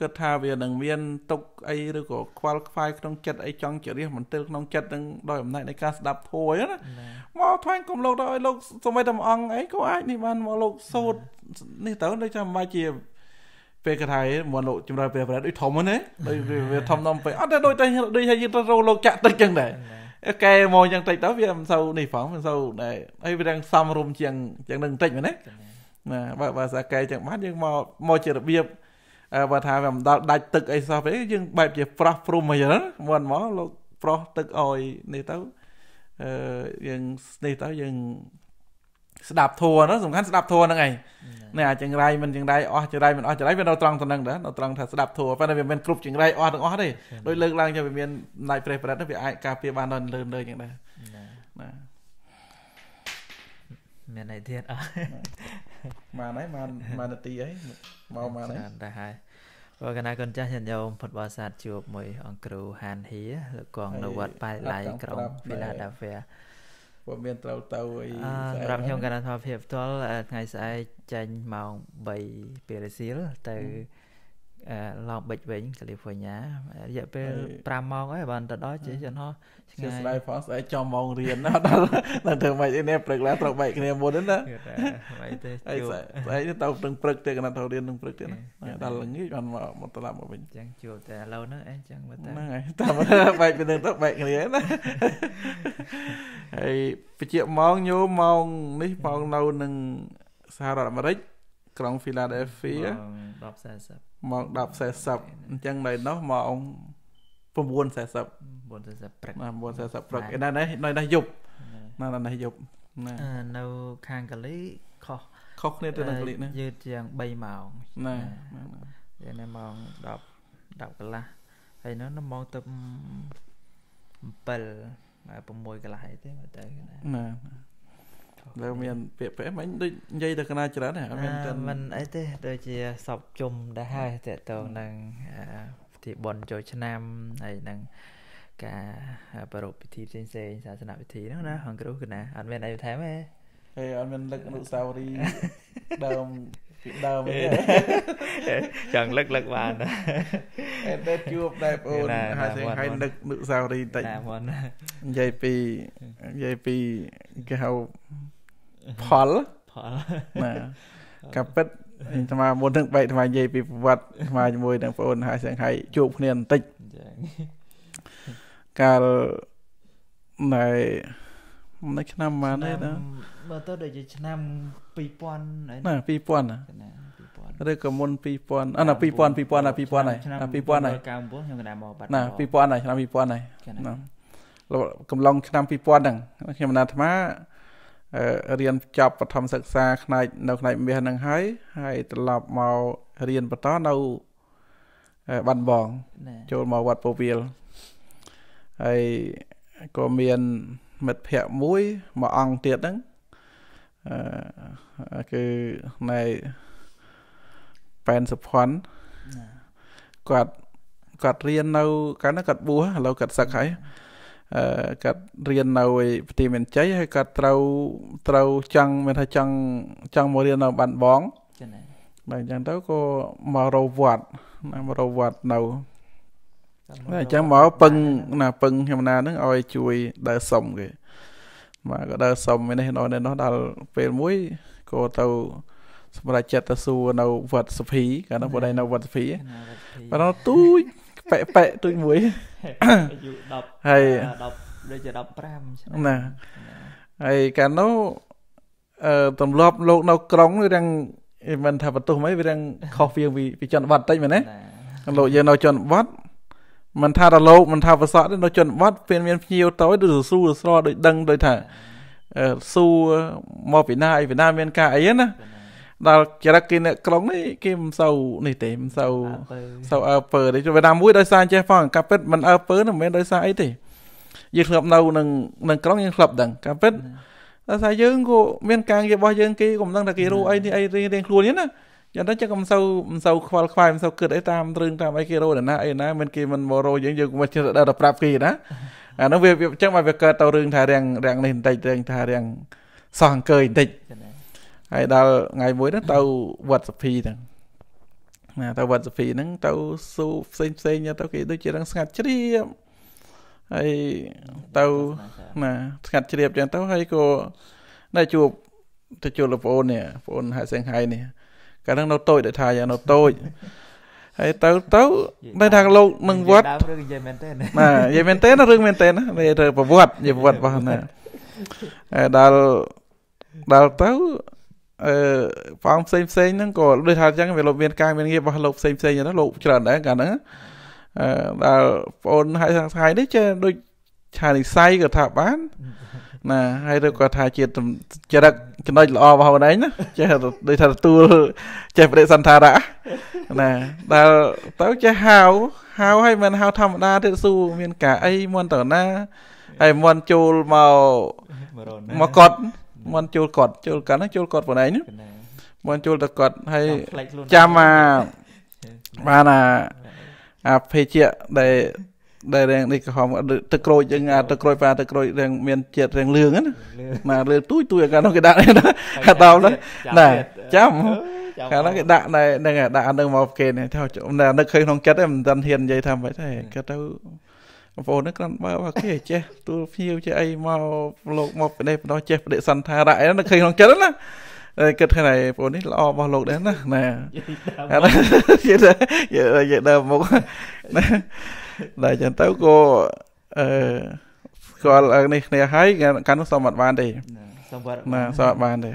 គិតថាវានឹងមានទុកអីឬក៏ខ្វល់ខ្វាយក្នុងចិត្តអីចង់ជិះមន្ទិលក្នុងចិត្តនឹងដោយអំណាចនៃការស្ដាប់ធម៌អីណាមកថ្វាយគុំលោកដល់ឲ្យលោកសម្បីតែម្អងអីក៏អាចនេះបានមកលោកសូត្រនេះទៅដូចថាមិនបាច់ជា ពេលគាត់ហើយមកលោកចម្រើពេលប្រែដូចធំហ្នឹងណាដូចវាធំដល់ពេលអត់តែដូចតែដូចឲ្យយើងទៅរោលោកចាក់តិចចឹងដែរកែមកយ៉ាងតិចទៅវាមិនសូវនេះផងមិនសូវដែរហើយវាទាំងសំរុំជាងជាងនឹងបន្តិចមែនទេណាបើបើសាកែចឹងបានយើងមកមកជារបៀបបើថាវាមិនដល់ដាច់ទឹកអីសោះទេយើងបែបជាប្រោះព្រំអីចឹងមិនមកលោក ប្រោះទឹកឲ្យនេះទៅអឺយើងនេះទៅយើងស្ដាប់ធัวនោះសំខាន់ស្ដាប់ធัวហ្នឹងឯងនេះអាចចង្រៃមិនចង្រៃអស់ចង្រៃមិនអស់ចង្រៃវានៅត្រង់ទៅហ្នឹងដែរនៅត្រង់ថាស្ដាប់ធัวប៉ុន្តែវាមិនគ្រប់ចង្រៃអស់ទាំងអស់ទេដោយលើកឡើងចឹងវាមានណៃប្រេះប្រេះវាអាចការពារបានដល់លើលើចឹងដែរណាមានអីទៀតអត់បានហើយបានបាននាទីអីមកបានហើយបានដែរហើយបាទកណាកូនចាស់ញាតិញោមពុទ្ធបរិស័ទជួបមួយអង្គគ្រូហានហៀលោកគង់នៅវត្តប៉ែឡៃក្រុងភីឡាដាហ្វែពុំមានត្រូវទៅអីសម្រាប់ខ្ញុំកណាថាភាពផ្ទាល់ថ្ងៃស្អែកចេញម៉ោង3ពេលរសៀលទៅ Long Beach វិញ California រយៈពេល5ម៉ោងហើយបានទៅដល់ជាយន្តហោះឆ្ងាយស្ដាយផងស្អែកចំម៉ោងរៀនដល់ដល់ធ្វើម៉េចនេះព្រឹកឡើងត្រូវបែកគ្នាមុនណាមិនទេជួបស្អែកទៅព្រឹងព្រឹកទេកណាទៅរៀននឹងព្រឹកទៀតណាដល់ល្ងាចបានមកមកត្រឡប់មកវិញចឹងជួបតែឥឡូវហ្នឹងអីចឹងមើលតែហ្នឹងហើយតាមបែកពីនឹងទៅបែកគ្នាណាហើយបជាម៉ោងញោមម៉ោងនេះម៉ោងនៅនឹងសហរដ្ឋអាមេរិកក្រុង Philadelphia 10:40ម៉ោង10:40អញ្ចឹងនៅនោះម៉ោង9:40 9:40ព្រឹក9:40ព្រឹកឯណានេះនៅនេះយប់នៅនេះយប់ណានៅខាងកាលីខុសខុសគ្នាទៅនឹងកាលីណាយឺតជាង3ម៉ោងណាយ៉ាងណាម៉ោង10 10កន្លះហើយនោះម៉ោងទៅ7 6កន្លះអីទេមើលទៅណាណានៅមានពាក្យពេមិញដូចនិយាយទៅកណាច្រើនហ៎អត់មានទៅមិនអីទេដូចជាសពជុំដែរហើយតកតងនឹងពិធីបុណ្យចូលឆ្នាំហើយនឹងការប្រពៃពិធីផ្សេងផ្សេងសាសនាពិធីហ្នឹងណា ហងគ្រូគឺណាអត់មានអីបន្ថែមទេហេអត់មានលឹកអនុស្សាវរីយ៍ដើមពីដើមចង់លឹកលឹកបានអេតជួបដែរបងអូនហើយហើយនឹកនឹកសាវរីតិចនិយាយពីនិយាយពីគេហៅផលផលណាកាពិតថ្មមុននឹងបែកថ្មនិយាយពីប្រវត្តិថ្មជាមួយនឹងបងអូនហើយសឹងហើយជួបគ្នាបន្តិចកាលនៅនៅឆ្នាំប៉ុន្មានទេបើទៅដូចជាឆ្នាំ2000ណា2000ណាឬក៏មុន2000អណា2000 2000 2000ហើយ2000ហើយខ្ញុំកណ្ដាលមកបាត់ណា2000ហើយឆ្នាំ2000ហើយណាកំឡុងឆ្នាំ2000ហ្នឹងខ្ញុំណាអាត្មារៀនចប់បឋមសិក្សាផ្នែកនៅផ្នែកមាសហ្នឹងហើយហើយត្រឡប់មករៀនបន្តនៅបាត់បង ចូលមកវត្តពោវៀលហើយក៏មាន មិត្តភ័ក្ដិមួយមួយអង្គទៀតហ្នឹងអឺគឺណែប៉ែនសុផាន់គាត់គាត់រៀននៅ កាលនោះគាត់បួសឥឡូវគាត់សឹកហើយគាត់រៀននៅឯទីមានជ័យហើយគាត់ត្រូវត្រូវចង់មានថាចង់ចង់មករៀននៅ បានបងចា៎បាទអញ្ចឹងទៅក៏មករវត្តមករវត្តនៅបាទអញ្ចឹងមកពឹងណាពឹងខ្ញុំណានឹងឲ្យជួយដើរសុំគេបាទក៏ដើរសុំឯនេះដល់នោះដល់ពេលមួយក៏ទៅសម្រាប់ចិត្តទៅសួរនៅវត្តសុភីកាលនោះបងឯងនៅវត្តសុភីបាទទូចប៉ែប៉ែទូចមួយអាយុ10ហើយ10ដូចជា15ឆ្នាំណាហើយកាលនោះអឺទម្លាប់ លោក នៅក្រុងរឿងមិនថាបន្ទោសអីវារឿងខុសវាពីជនបទបន្តិចមែនទេលោកយើងនៅជនបទមិនថារលោកមិនថាប្រសក់ទេនៅជនបទពេលមានភ្ញៀវតូចឬស៊ូស្រដូចដឹងដូចថាស៊ូមកពីណាអីពីណាមាន ការអីណាដល់ចរិតគេអ្នកក្រុងនេះគេមិនសូវនេះទេមិនសូវសូវអើពើទេវៀតណាមមួយដោយសារចេះផងការពិតមិនអើពើមិនមែនដោយសារអីទេយើងធ្លាប់នៅនឹងនឹងក្រុងយើងធ្លាប់ដឹងការពិតដោយសារយើងក៏មានការងាររបស់យើងគេក៏មិនដឹងថាគេរੂអីនេះអីរៀងខ្លួននេះណាយ៉ាងដូចចឹងក៏មិនសូវមិនសូវខ្វល់ខ្វាយមិនសូវគិតអីតាមរឿងតាមអីគេរੋដល់ណាអីណាមិនគេមិនមករੋយើងយើងមិនចេះដល់ប្រាប់គេណាអានោះវាចឹងមកវាកើតទៅរឿងថារាំងរាំងនេះបន្តិចរឿងថារាំងសោះអង្គើបន្តិចហើយដល់ថ្ងៃមួយហ្នឹងទៅវត្តសភីហ្នឹងណាទៅវត្តសភីហ្នឹង ទៅសួរផ្សេងផ្សេងទៅគេដូចជារឹងស្ងាត់ជ្រាបហើយទៅណាស្ងាត់ជ្រាបចឹងទៅហើយក៏នៅជួបទៅជួបលោកប្អូននេះប្អូនហៅសៀងហៃនេះកាលហ្នឹងនៅតូចដល់ថាយ៉ាងនៅតូចហើយទៅទៅនៅថាលោកនឹងវត្តរឿងនិយាយមែនទេណានិយាយមែនទេណារឿងមែនទេណានិយាយទៅប្រវត្តិនិយាយប្រវត្តិរបស់ណាដល់ដល់ទៅអឺព្រះអង្គផ្សេងផ្សេងហ្នឹងក៏ដូចថាអញ្ចឹងវាលោកមាន ការមានងាររបស់លោកផ្សេងផ្សេងហ្នឹងលោកច្រើនដែរកាលហ្នឹងអឺដល់បងអូនហើយសង្ស័យនេះចេះដូចឆានិស័យក៏ថាបាន ណាហើយឬក៏ថាជាចរិតចំណុចល្អរបស់ខ្លួនឯងណាចេះដូចថាទទួលចេះបដិសន្ធារៈណាដល់ទៅចេះហៅហៅឲ្យមិនហៅធម្មតាទេសួរមានការអីមន្តណាហើយមន្តចូលមកមកកត់មិនចូលគាត់ចូលគាត់ហ្នឹងចូលគាត់ខ្លួនឯងមិនចូលទៅគាត់ហើយចាំអាបានអាអាភេជ្ជៈដែលដែលរៀងនេះក្រហមទឹកក្រូចយើងអាទឹកក្រូចប៉ាទឹកក្រូចរៀងមានជាតិរៀងលឿងណាមកលឿងទួយទួយអាកានោះគេដាក់អាតោមណាចាំខាងនោះគេដាក់ដែរហ្នឹងដាក់អានឹងមកគេនេះថានៅឃើញក្នុងចិត្តមិនទាន់ហ៊ាននិយាយថាមិនទេគាត់ទៅបងប្អូនហ្នឹងគ្រាន់បើគេចេះទួលភៀវចេះអីមកលោកមកប្រទេសបដោះចេះបដិសន្ធារៈអីហ្នឹងឃើញក្នុងចិត្តណាគិតថាបងប្អូននេះល្អរបស់លោកដែរណាណាយេយេដើមមកណាដល់ចឹងទៅក៏អឺស្គាល់នេះគ្នាហើយកាន់នោះសុំអត់បានទេសុំអត់ណាសុំអត់បានទេ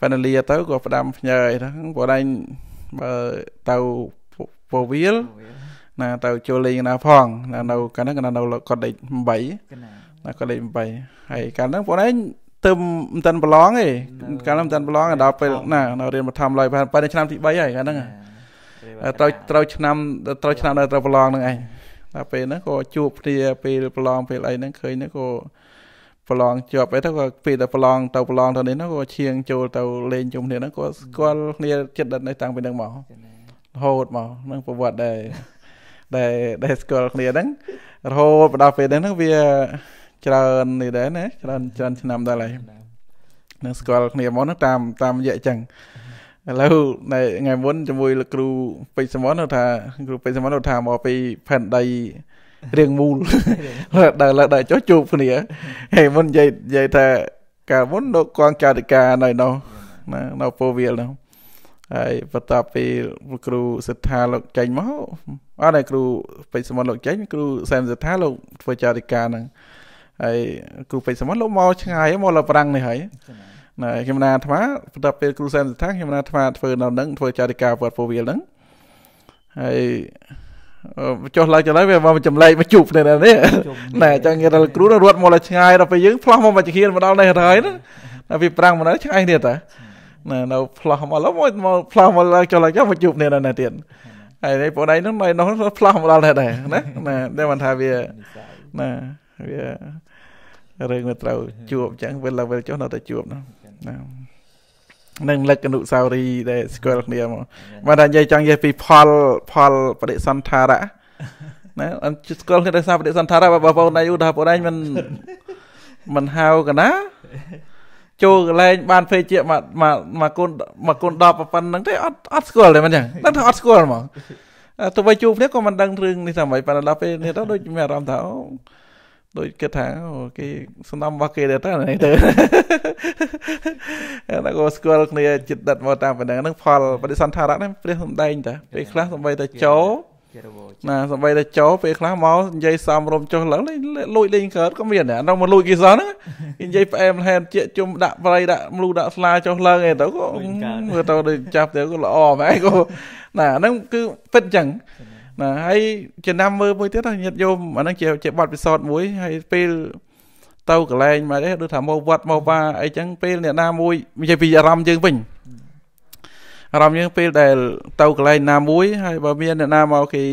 ប៉ានលាទៅក៏ផ្ដាំផ្ញើអីហ្នឹងបងឯងបើទៅពវៀលណាទៅចូលលេងណាផងណានៅកាលហ្នឹងណានៅគាត់លេខ8ណាគាត់លេខ8ហើយកាលហ្នឹងបងឯងទៅមិនតាន់ប្រឡងទេកាលហ្នឹងមិនតាន់ប្រឡងដល់ពេលណានៅរៀនបឋមឡើយប៉ែឆ្នាំទី3ហើយកាលហ្នឹងត្រូវត្រូវឆ្នាំត្រូវឆ្នាំនៅត្រូវប្រឡងហ្នឹងឯងដល់ពេលហ្នឹងក៏ជួបគ្នាពេលប្រឡងពេលអីហ្នឹងឃើញហ្នឹងក៏ប្រឡងជាប់អីទៅក៏ពេលតែប្រឡងទៅប្រឡងទៅនេះហ្នឹងក៏ឈៀងចូលទៅលេងជុំគ្នាហ្នឹងក៏ស្គាល់គ្នាចិត្តដិតនេះតាំងពីហ្នឹងមករហូតមកហ្នឹងប្រវត្តិដែរដែលដែលស្គាល់គ្នាហ្នឹងរហូតដល់ពេលហ្នឹងវា ច្រើននេះដែរណាច្រើនច្រើនឆ្នាំដល់ហើយនឹងស្គាល់គ្នាមកហ្នឹងតាមតាមរយៈអញ្ចឹងឥឡូវថ្ងៃមុនជាមួយលោកគ្រូពេជ្រសមនគាត់ថាគ្រូពេជ្រសមនគាត់ថាមកពីផែនដីរឿងមូលដល់ឡើងដល់ចុះជួបគ្នាហើយមុននិយាយនិយាយថាកាលមុនលោកកងចៅតិកានៅនោះណានៅពោវៀលនោះហើយបន្ទាប់ពីគ្រូសិដ្ឋាលោកចេញមកអត់ឯគ្រូពេជ្រសមនលោកចេញគ្រូសែនសិដ្ឋាលោកធ្វើចារិកាហ្នឹងហើយគ្រូពេជ្រសមនលោកមកឆ្ងាយមកលប្រាំង នេះហើយណែខ្ញុំណាអាត្មាបន្ទាប់ពេលគ្រូសែនសិដ្ឋាខ្ញុំណាអាត្មាធ្វើនៅហ្នឹងធ្វើចារិកាវត្តពោវិលហ្នឹងហើយចុះឡើងចុះឡើងវាមកចម្លែកមកជូបនៅនេះណែចឹងងារដល់គ្រូរត់មកឆ្ងាយដល់ពេលយើងផ្លោះមកមកជាងមកដល់នេះហើយណាវាប្រាំងមកដល់ឆ្ងាយនេះតានៅផ្លោះមកឡើយមកផ្លោះមកឡើយចុះឡើយចុះមកជួបគ្នានៅណាទៀតហើយនេះបងឯងហ្នឹងនៅនោះផ្លោះមកដល់ដែរណាណាតែមិនថាវាណាវារឿងវាត្រូវជួបអញ្ចឹងពេលឡើងពេលចុះនៅតែជួបណានឹងលឹកអនុសាវរីយ៍ដែលស្គាល់គ្នាមកបើថានិយាយចង់និយាយពីផល ផលបដិសន្ធារៈណាអត់ស្គាល់គ្នាដោយសារបដិសន្ធារៈបើបងប្អូនឯងឧទាហរណ៍បងឯងមិនមិនហៅកណាចូលកន្លែងបានភេជាមកមកមកគុណមកគុណ10ប៉ុណ្្នឹងទេអត់អត់ស្គាល់ទេមិនចឹងដឹងថាអត់ស្គាល់ហ្មងទៅវិញជួបគ្នាក៏មិនដឹងរឿងនេះថាម៉េចប៉ុន្តែដល់ពេលនេះទៅដូចមានអារម្មណ៍ថាអូដូចគិតថាអូគេសំណំរបស់គេដែរតើនេះទៅតែក៏ស្គាល់គ្នាចិត្តដិតមកតាមប៉ុណ្ណឹងហ្នឹងផលបដិសន្ធរៈនេះព្រះសំដែងតាពេលខ្លះសំបីតែចោលណាសម្បីតែចោពេលខ្លះមកនិយាយសំរុំចុះឡើងលួចលេងកើតក៏មានដែរអានោះមកលួចគេសោះហ្នឹងគេនិយាយផ្អែមហែនជៀកជុំដាក់ប្រៃដាក់មលូដាក់ស្លាចុះឡើងឯទៅក៏មើលទៅដូចចាប់ទៅក៏ល្អម៉ែក៏ណាហ្នឹងគឺពិតអញ្ចឹងណាហើយចំណាំមើលមួយទៀតញាតយោមអាហ្នឹងជាជាបទពិសោធន៍មួយហើយពេលទៅកន្លែងមកទេដូចថាមកវត្តមកបាអីចឹងពេលអ្នកណាមួយនិយាយពីអារម្មណ៍យើងវិញអារម្មណ៍យើងពេលដែល ទៅកន្លែងណាមួយហើយបើមានអ្នកណាមកគេ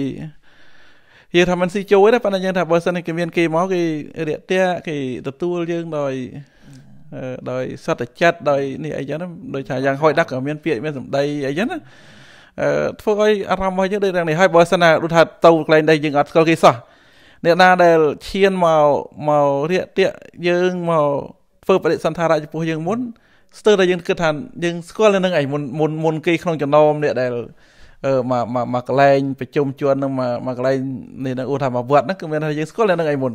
យើងថាមិនស៊ីជួយទេប៉ុន្តែយើងថាបើសិនគេមានគេមកគេរាក់ទាក់គេទទួលយើងដោយដោយសត្វចិត្តដោយនេះអីចឹងដូចថាយ៉ាងហោចណាស់ក៏មាន ពាក្យមានសម្ដីអីចឹងណាអឺធ្វើឲ្យអារម្មណ៍របស់យើងដូចយ៉ាងនេះហើយបើសិនណាដូចថាទៅកន្លែងដែលយើងអត់ស្គាល់គេសោះអ្នកណាដែលឈានមកមករាក់ទាក់យើងមកធ្វើបដិសន្ធារៈចំពោះយើងមុនស្ទើរតែយើងគិតថាយើងស្គាល់នឹងឯងមុនមុនមុនគេក្នុងចំណោមអ្នកដែលអឺមកមកមកកន្លែងប្រជុំជួននឹងមកមកកន្លែងនេះនឹងឧទាហរណ៍មកវត្តហ្នឹងគឺមានថាយើងស្គាល់នឹងឯងមុន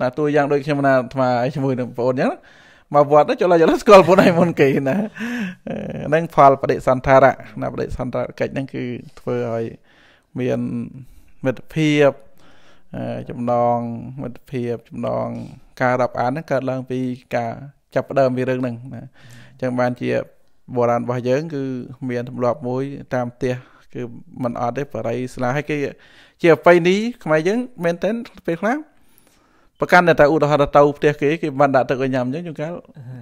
ណាតួយ៉ាងដូចខ្ញុំណាអាត្មាជាមួយនឹងបងអូនអញ្ចឹងមកវត្តចុះឡើយឡើយស្គាល់ខ្លួនឯងមុនគេណាហ្នឹងផលបដិសន្ធារៈណាបដិសន្ធារកិច្ចហ្នឹងគឺធ្វើឲ្យមានមិត្តភាពចំណងមិត្តភាពចំណងការរាប់អានហ្នឹងកើតឡើងពី ការចាប់ផ្ដើមពីរឿងហ្នឹងណាចឹងបានជាបុរាណរបស់យើង គឺមានទម្លាប់មួយ តាមផ្ទះគឺมันអត់ទេបរិយស្លាហើយគេ ជាអបិនីខ្មែរយើងមែនតើពេលខ្លះប្រកាន់តែឧទាហរណ៍ទៅផ្ទះគេគេមិនដាក់ទឹកឲ្យញ៉ាំអញ្ចឹងជួនកាល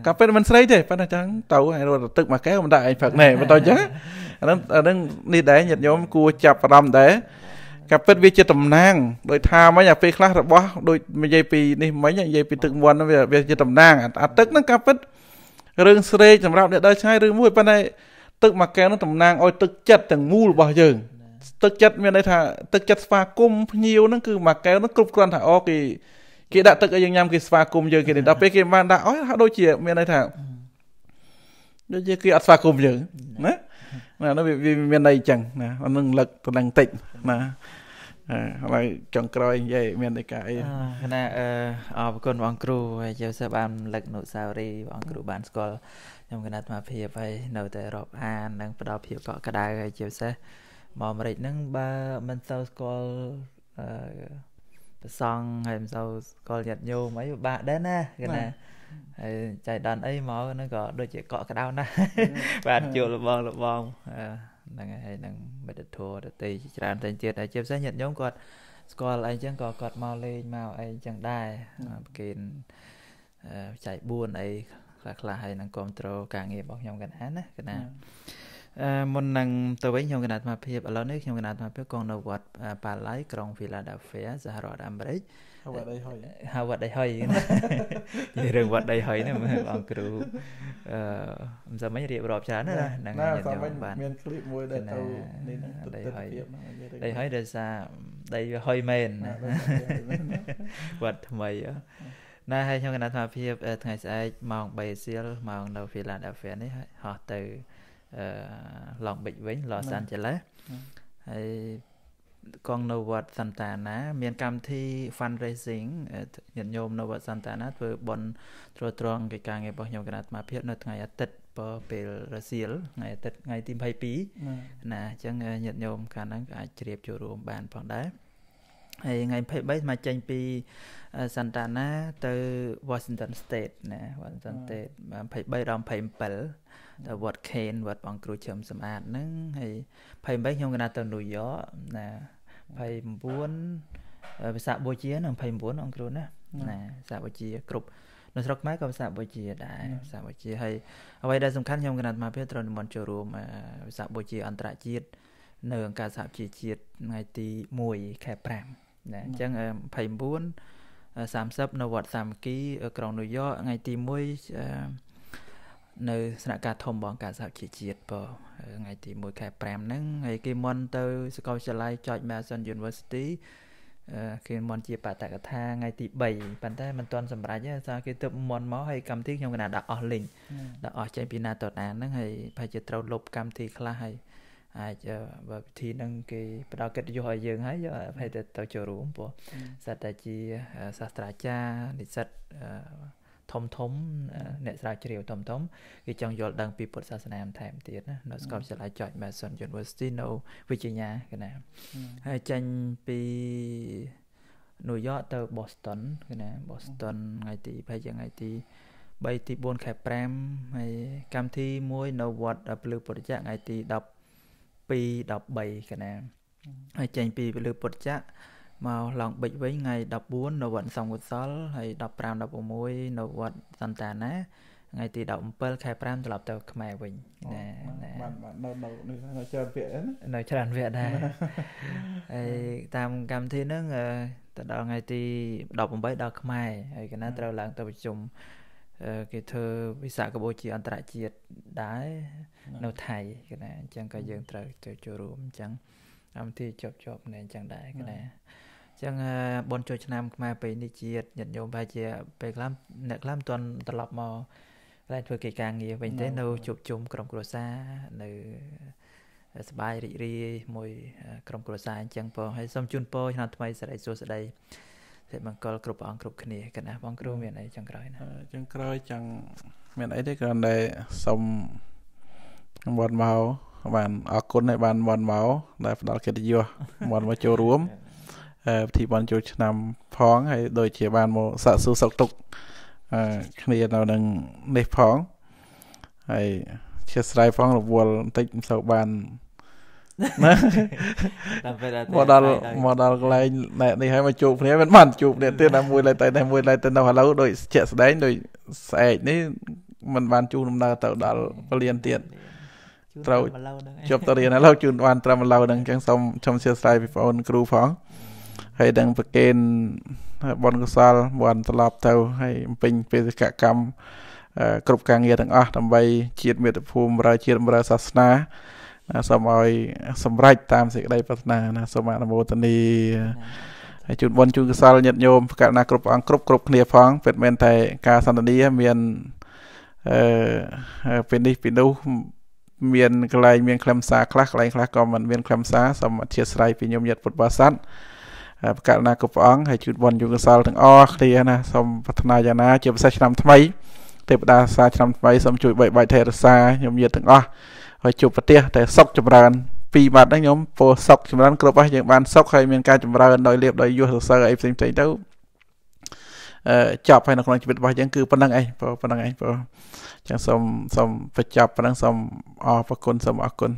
កាពេលមិនស្រីទេប៉ុន្តែចឹងទៅឲ្យរត់ទឹកមួយកែវមិនដាក់ឯងផឹកណែបន្តអញ្ចឹងអានឹងអានឹងនេះដែរញាតិញោមគួរចាប់អារម្មណ៍ដែរកាពិតវាជា តំណាងដោយថាមិញអាពេលខ្លះរបស់ដូចនិយាយពីនេះមិញនិយាយពីទឹកមន់វាជាតំណាងអាទឹកហ្នឹងកាពិតរឿងស្រេកសម្រាប់អ្នកដើរឆ្ងាយឬមួយប៉ុន្តែទឹកមួយកែវនឹងតំណាងឲ្យទឹកចិត្តទាំងមូលរបស់យើងទឹកចិត្តមានន័យថាទឹកចិត្តស្វាគមន៍ភ្ញៀវហ្នឹងគឺមួយកែវហ្នឹងគ្រប់គ្រាន់ថាអូគេគេដាក់ទឹកឲ្យយើងញ៉ាំគេស្វាគមន៍យើងគេដល់ពេលគេបានដាក់អស់ហាក់ដូចជាមានន័យថាដូចជាគេអត់ស្វាគមន៍យើងណាណាវាមានន័យអញ្ចឹងណាអានឹងលឹកទៅនឹងតិចណាហើយចុងក្រោយនិយាយមានតែកាអីគណៈអរគុណបងគ្រូហើយយូសិបបានលឹកនុសាវរីបងគ្រូបានស្គាល់ខ្ញុំគណៈអាត្មាភាពហើយនៅតែរាប់អាននិងផ្ដល់ភាពកក់ក្ដៅហើយជាពិសេសមកម្រេចហ្នឹងបើមិនសូវស្គាល់ប្រសងហើយមិនសូវស្គាល់ញាតញោមអីពិបាកដែរណាគណៈហើយចៃដន្យអីមកហ្នឹងក៏ដូចជាកក់ក្ដៅណាស់បាទជួលលបងលបងអឺហ្នឹងហើយនឹងមិត្តធម៌តន្ត្រីជាច្រើនតែទៀតហើយជាពិសេសញាតិញោមគាត់ស្គាល់អីចឹងក៏គាត់មកលេងមកអីចឹងដែរប្រគេនចៃ4អីខ្លះខ្លះហើយនឹងគ្រប់គ្រងការងាររបស់ខ្ញុំកណាណាកណាអឺមុននឹងទៅវិញខ្ញុំកណាអាត្មាភាពឥឡូវនេះខ្ញុំកណាអាត្មាភាពកងនៅវត្តប៉ាឡៃក្រុង Philadelphia សហរដ្ឋអាមេរិកហៅវត្តដីហុយហៅវត្តដីហុយណានិយាយរឿងវត្តដីហុយហ្នឹងបងគ្រូអឺមិនសមមិញរៀបរាប់ច្រើនណាហ្នឹងខ្ញុំបានមានឃ្លីបមួយដែលទៅនេះដីហុយដីហុយដោយសារដីហុយមែនវត្តថ្មីណាហើយខ្ញុំកណាត់អាភិបថ្ងៃស្អែកម៉ោង3សៀលម៉ោងនៅ Philadelphia នេះហោះទៅអឺ Long Beach វិញ Los Angeles ហើយកងនៅវត្តសន្តានាមានកម្មវិធី fundraising ញាតិញោមនៅវត្តសន្តានាធ្វើបុណ្យទ្រទ្រង់កិច្ចការងាររបស់ខ្ញុំគណៈអាត្មាភាពនៅថ្ងៃអាទិត្យបើពេលរសៀលថ្ងៃអាទិត្យថ្ងៃទី22ណាអញ្ចឹងញាតិញោមខាងហ្នឹងអាចជ្រាបចូលរួមបានផងដែរហើយថ្ងៃ23មកចេញពីសាន់តាណាទៅ Washington State ណា Washington State 23ដល់27ទៅវត្ត Kane វត្តបងគ្រូជឹមសម្អាតហ្នឹងហើយ28ខ្ញុំកណាទៅ New York ណា29ភាសាបូជានឹង29អង្គគ្រូណាណាភាសាបូជា គ្រប់នៅស្រុកខ្មែរក៏ភាសាបូជាដែរភាសាបូជាហើយអ្វីដែលសំខាន់ខ្ញុំគណៈអាត្មាភាពត្រូវនិមន្តចូលរួមភាសាបូជាអន្តរជាតិនៅអង្គការសហជីវជាតិថ្ងៃទី1ខែ5ណាអញ្ចឹង29 30នៅវត្តសាមគ្គី ក្រុងញូវយ៉កថ្ងៃទី1នៅស្នាក់ការធំបងការសហជីវជាតិបងថ្ងៃទី1ខែ5ហ្នឹងហើយគេមុនទៅសាកលវិទ្យាល័យ George Mason University គេមុនជាបតកថាថ្ងៃទី3ប៉ុន្តែមិនទាន់សម្រេចទេសារគេទៅមុនមកហើយកម្មវិធីខ្ញុំកណាដាក់អស់លេងដាក់អស់ចេញពីណាតតាហ្នឹងហើយប្រហែលជាត្រូវលុបកម្មវិធីខ្លះហើយអាចបើវិធីហ្នឹងគេផ្ដល់កិត្តិយសឲ្យយើងហើយយកប្រហែលទៅចូលរួមព្រោះសិតតែជាសាស្ត្រាចារ្យនិស្សិតអឺធំធំ អ្នកស្រាវជ្រាវធំធំគេចង់យល់ដឹងពីពុទ្ធសាសនាថែមទៀតណានៅសាកលវិទ្យាល័យ George Mason University នៅ Virginia គេណាហើយចេញពីញូវយ៉កទៅ Boston គេណា Boston ថ្ងៃទី20យ៉ាងថ្ងៃទី3ទី4ខែ5ហើយកម្មវិធីមួយនៅវត្តភ្លឺពុទ្ធចក្រថ្ងៃទី10 2 13កណាហើយចេញពីពលិពុទ្ធចក្រមកឡងបិចវិញថ្ងៃ14នៅវត្តសំកុសលហើយ15 16នៅវត្តសន្តាណាថ្ងៃទី17ខែ5ត្រឡប់ទៅខ្មែរវិញណាណាបាននៅនៅច្រើនវគ្គណានៅច្រើនវគ្គដែរហើយតាមកម្មវិធីហ្នឹងទៅដល់ថ្ងៃទី18ដល់ខ្មែរហើយកណាត្រូវឡើងទៅប្រជុំគេធ្វើវិសាខបូជាអន្តរជាតិដែរនៅថៃគេណាអញ្ចឹងក៏យើងត្រូវទៅចូលរួមអញ្ចឹងកម្មវិធីជាប់ជាប់គ្នាអញ្ចឹងដែរគេណាចឹងបនចូលឆ្នាំខ្មែរពេលនេះជាតិញាតិញោមប្រហែលជាពេលខ្លះអ្នកខ្លះមិនទាន់ត្រឡប់មកកន្លែងធ្វើកិច្ចការងារវិញទេនៅជួបជុំក្រុមគ្រួសារនៅសบายរីករាយមួយ ក្រុមគ្រួសារអញ្ចឹងបងហើយសូមជូនពរឆ្នាំថ្មីសិរីសួស្តីសេចក្តីមង្គលគ្រប់ព្រះអង្គគ្រប់គ្នាកណាបងគ្រូមានអីចុងក្រោយណាចុងក្រោយចង់មានអីទេគ្រាន់តែសូមបានមកបានអរគុណដែលបានបានមកដែល ផ្ដល់កិត្តិយសបានមកចូលរួមពិធីបុណ្យចូលឆ្នាំផងហើយដូចជាបានមកសាក់សួរសុខទុក្ខគ្នានៅនឹងនេះផងហើយជាស្រ័យផងរវល់បន្តិចមិនសូវបានណាតាមពេលតែមកដល់មកដល់កន្លែងនេះហើយមកជួបគ្នាមិនបានជួបគ្នាទៀតតែមួយឡើយតែតែមួយឡើយទៅនៅឥឡូវដូចជាក់ស្ដែងដូចស្អែកនេះមិនបានជួបដំណើរទៅដល់ពលានទៀតត្រូវជាប់ទៅរៀនឥឡូវជួនបានត្រឹមឥឡូវហ្នឹងអញ្ចឹងសូមខ្ញុំសរសៃពីបងប្អូនគ្រូផងហើយនឹងប្រគេនបនកសលបានត្រឡប់ទៅហើយបំពេញបេសកកម្មគ្រប់ការងារទាំងអស់ដើម្បី ជាតិមាតុភូមិប្រើជាតិប្រើសាសនាសូមឲ្យសម្រេចតាមសេចក្តីប្រាថ្នាណាសូមអនុមោទនីហើយជូនបុណ្យជូនកសលញាតិញោមកាលណាគ្រប់អង្គគ្រប់គ្រប់គ្នាផងពិតមែនតែការសន្ទនាមានអឺពេលនេះពីនោះមានកន្លែងមានខ្លឹមសារខ្លះកន្លែងខ្លះក៏មិនមានខ្លឹមសារសូមអធិស្ឋានពីញោមញាតិពុទ្ធបរិស័ទបករណាគ្រប់ព្រះអង្គហើយជូនបុណ្យយុគសាលទាំងអស់គ្នាណាសូមប្រាថ្នាយ៉ាងណាជាពិសេសឆ្នាំថ្មី ទេវតាសាឆ្នាំថ្មីសូមជួយបីបាច់ថែរក្សាខ្ញុំញាតទាំងអស់ហើយជួបប្រទេសតែ សុខចម្រើន ពីបាត់ហ្នឹងខ្ញុំពោសុខចម្រើនគ្រប់ហើយយើងបានសុខហើយមានការចម្រើនដោយលៀបដោយយសសើរអីផ្សេងផ្សេងទៅអឺចប់ហើយនៅក្នុងជីវិតរបស់យើងគឺប៉ុណ្្នឹងឯងបងប៉ុណ្្នឹងឯងបងអញ្ចឹងសូមសូមបញ្ចប់ប៉ុណ្្នឹងសូមអរគុណសូមអរគុណ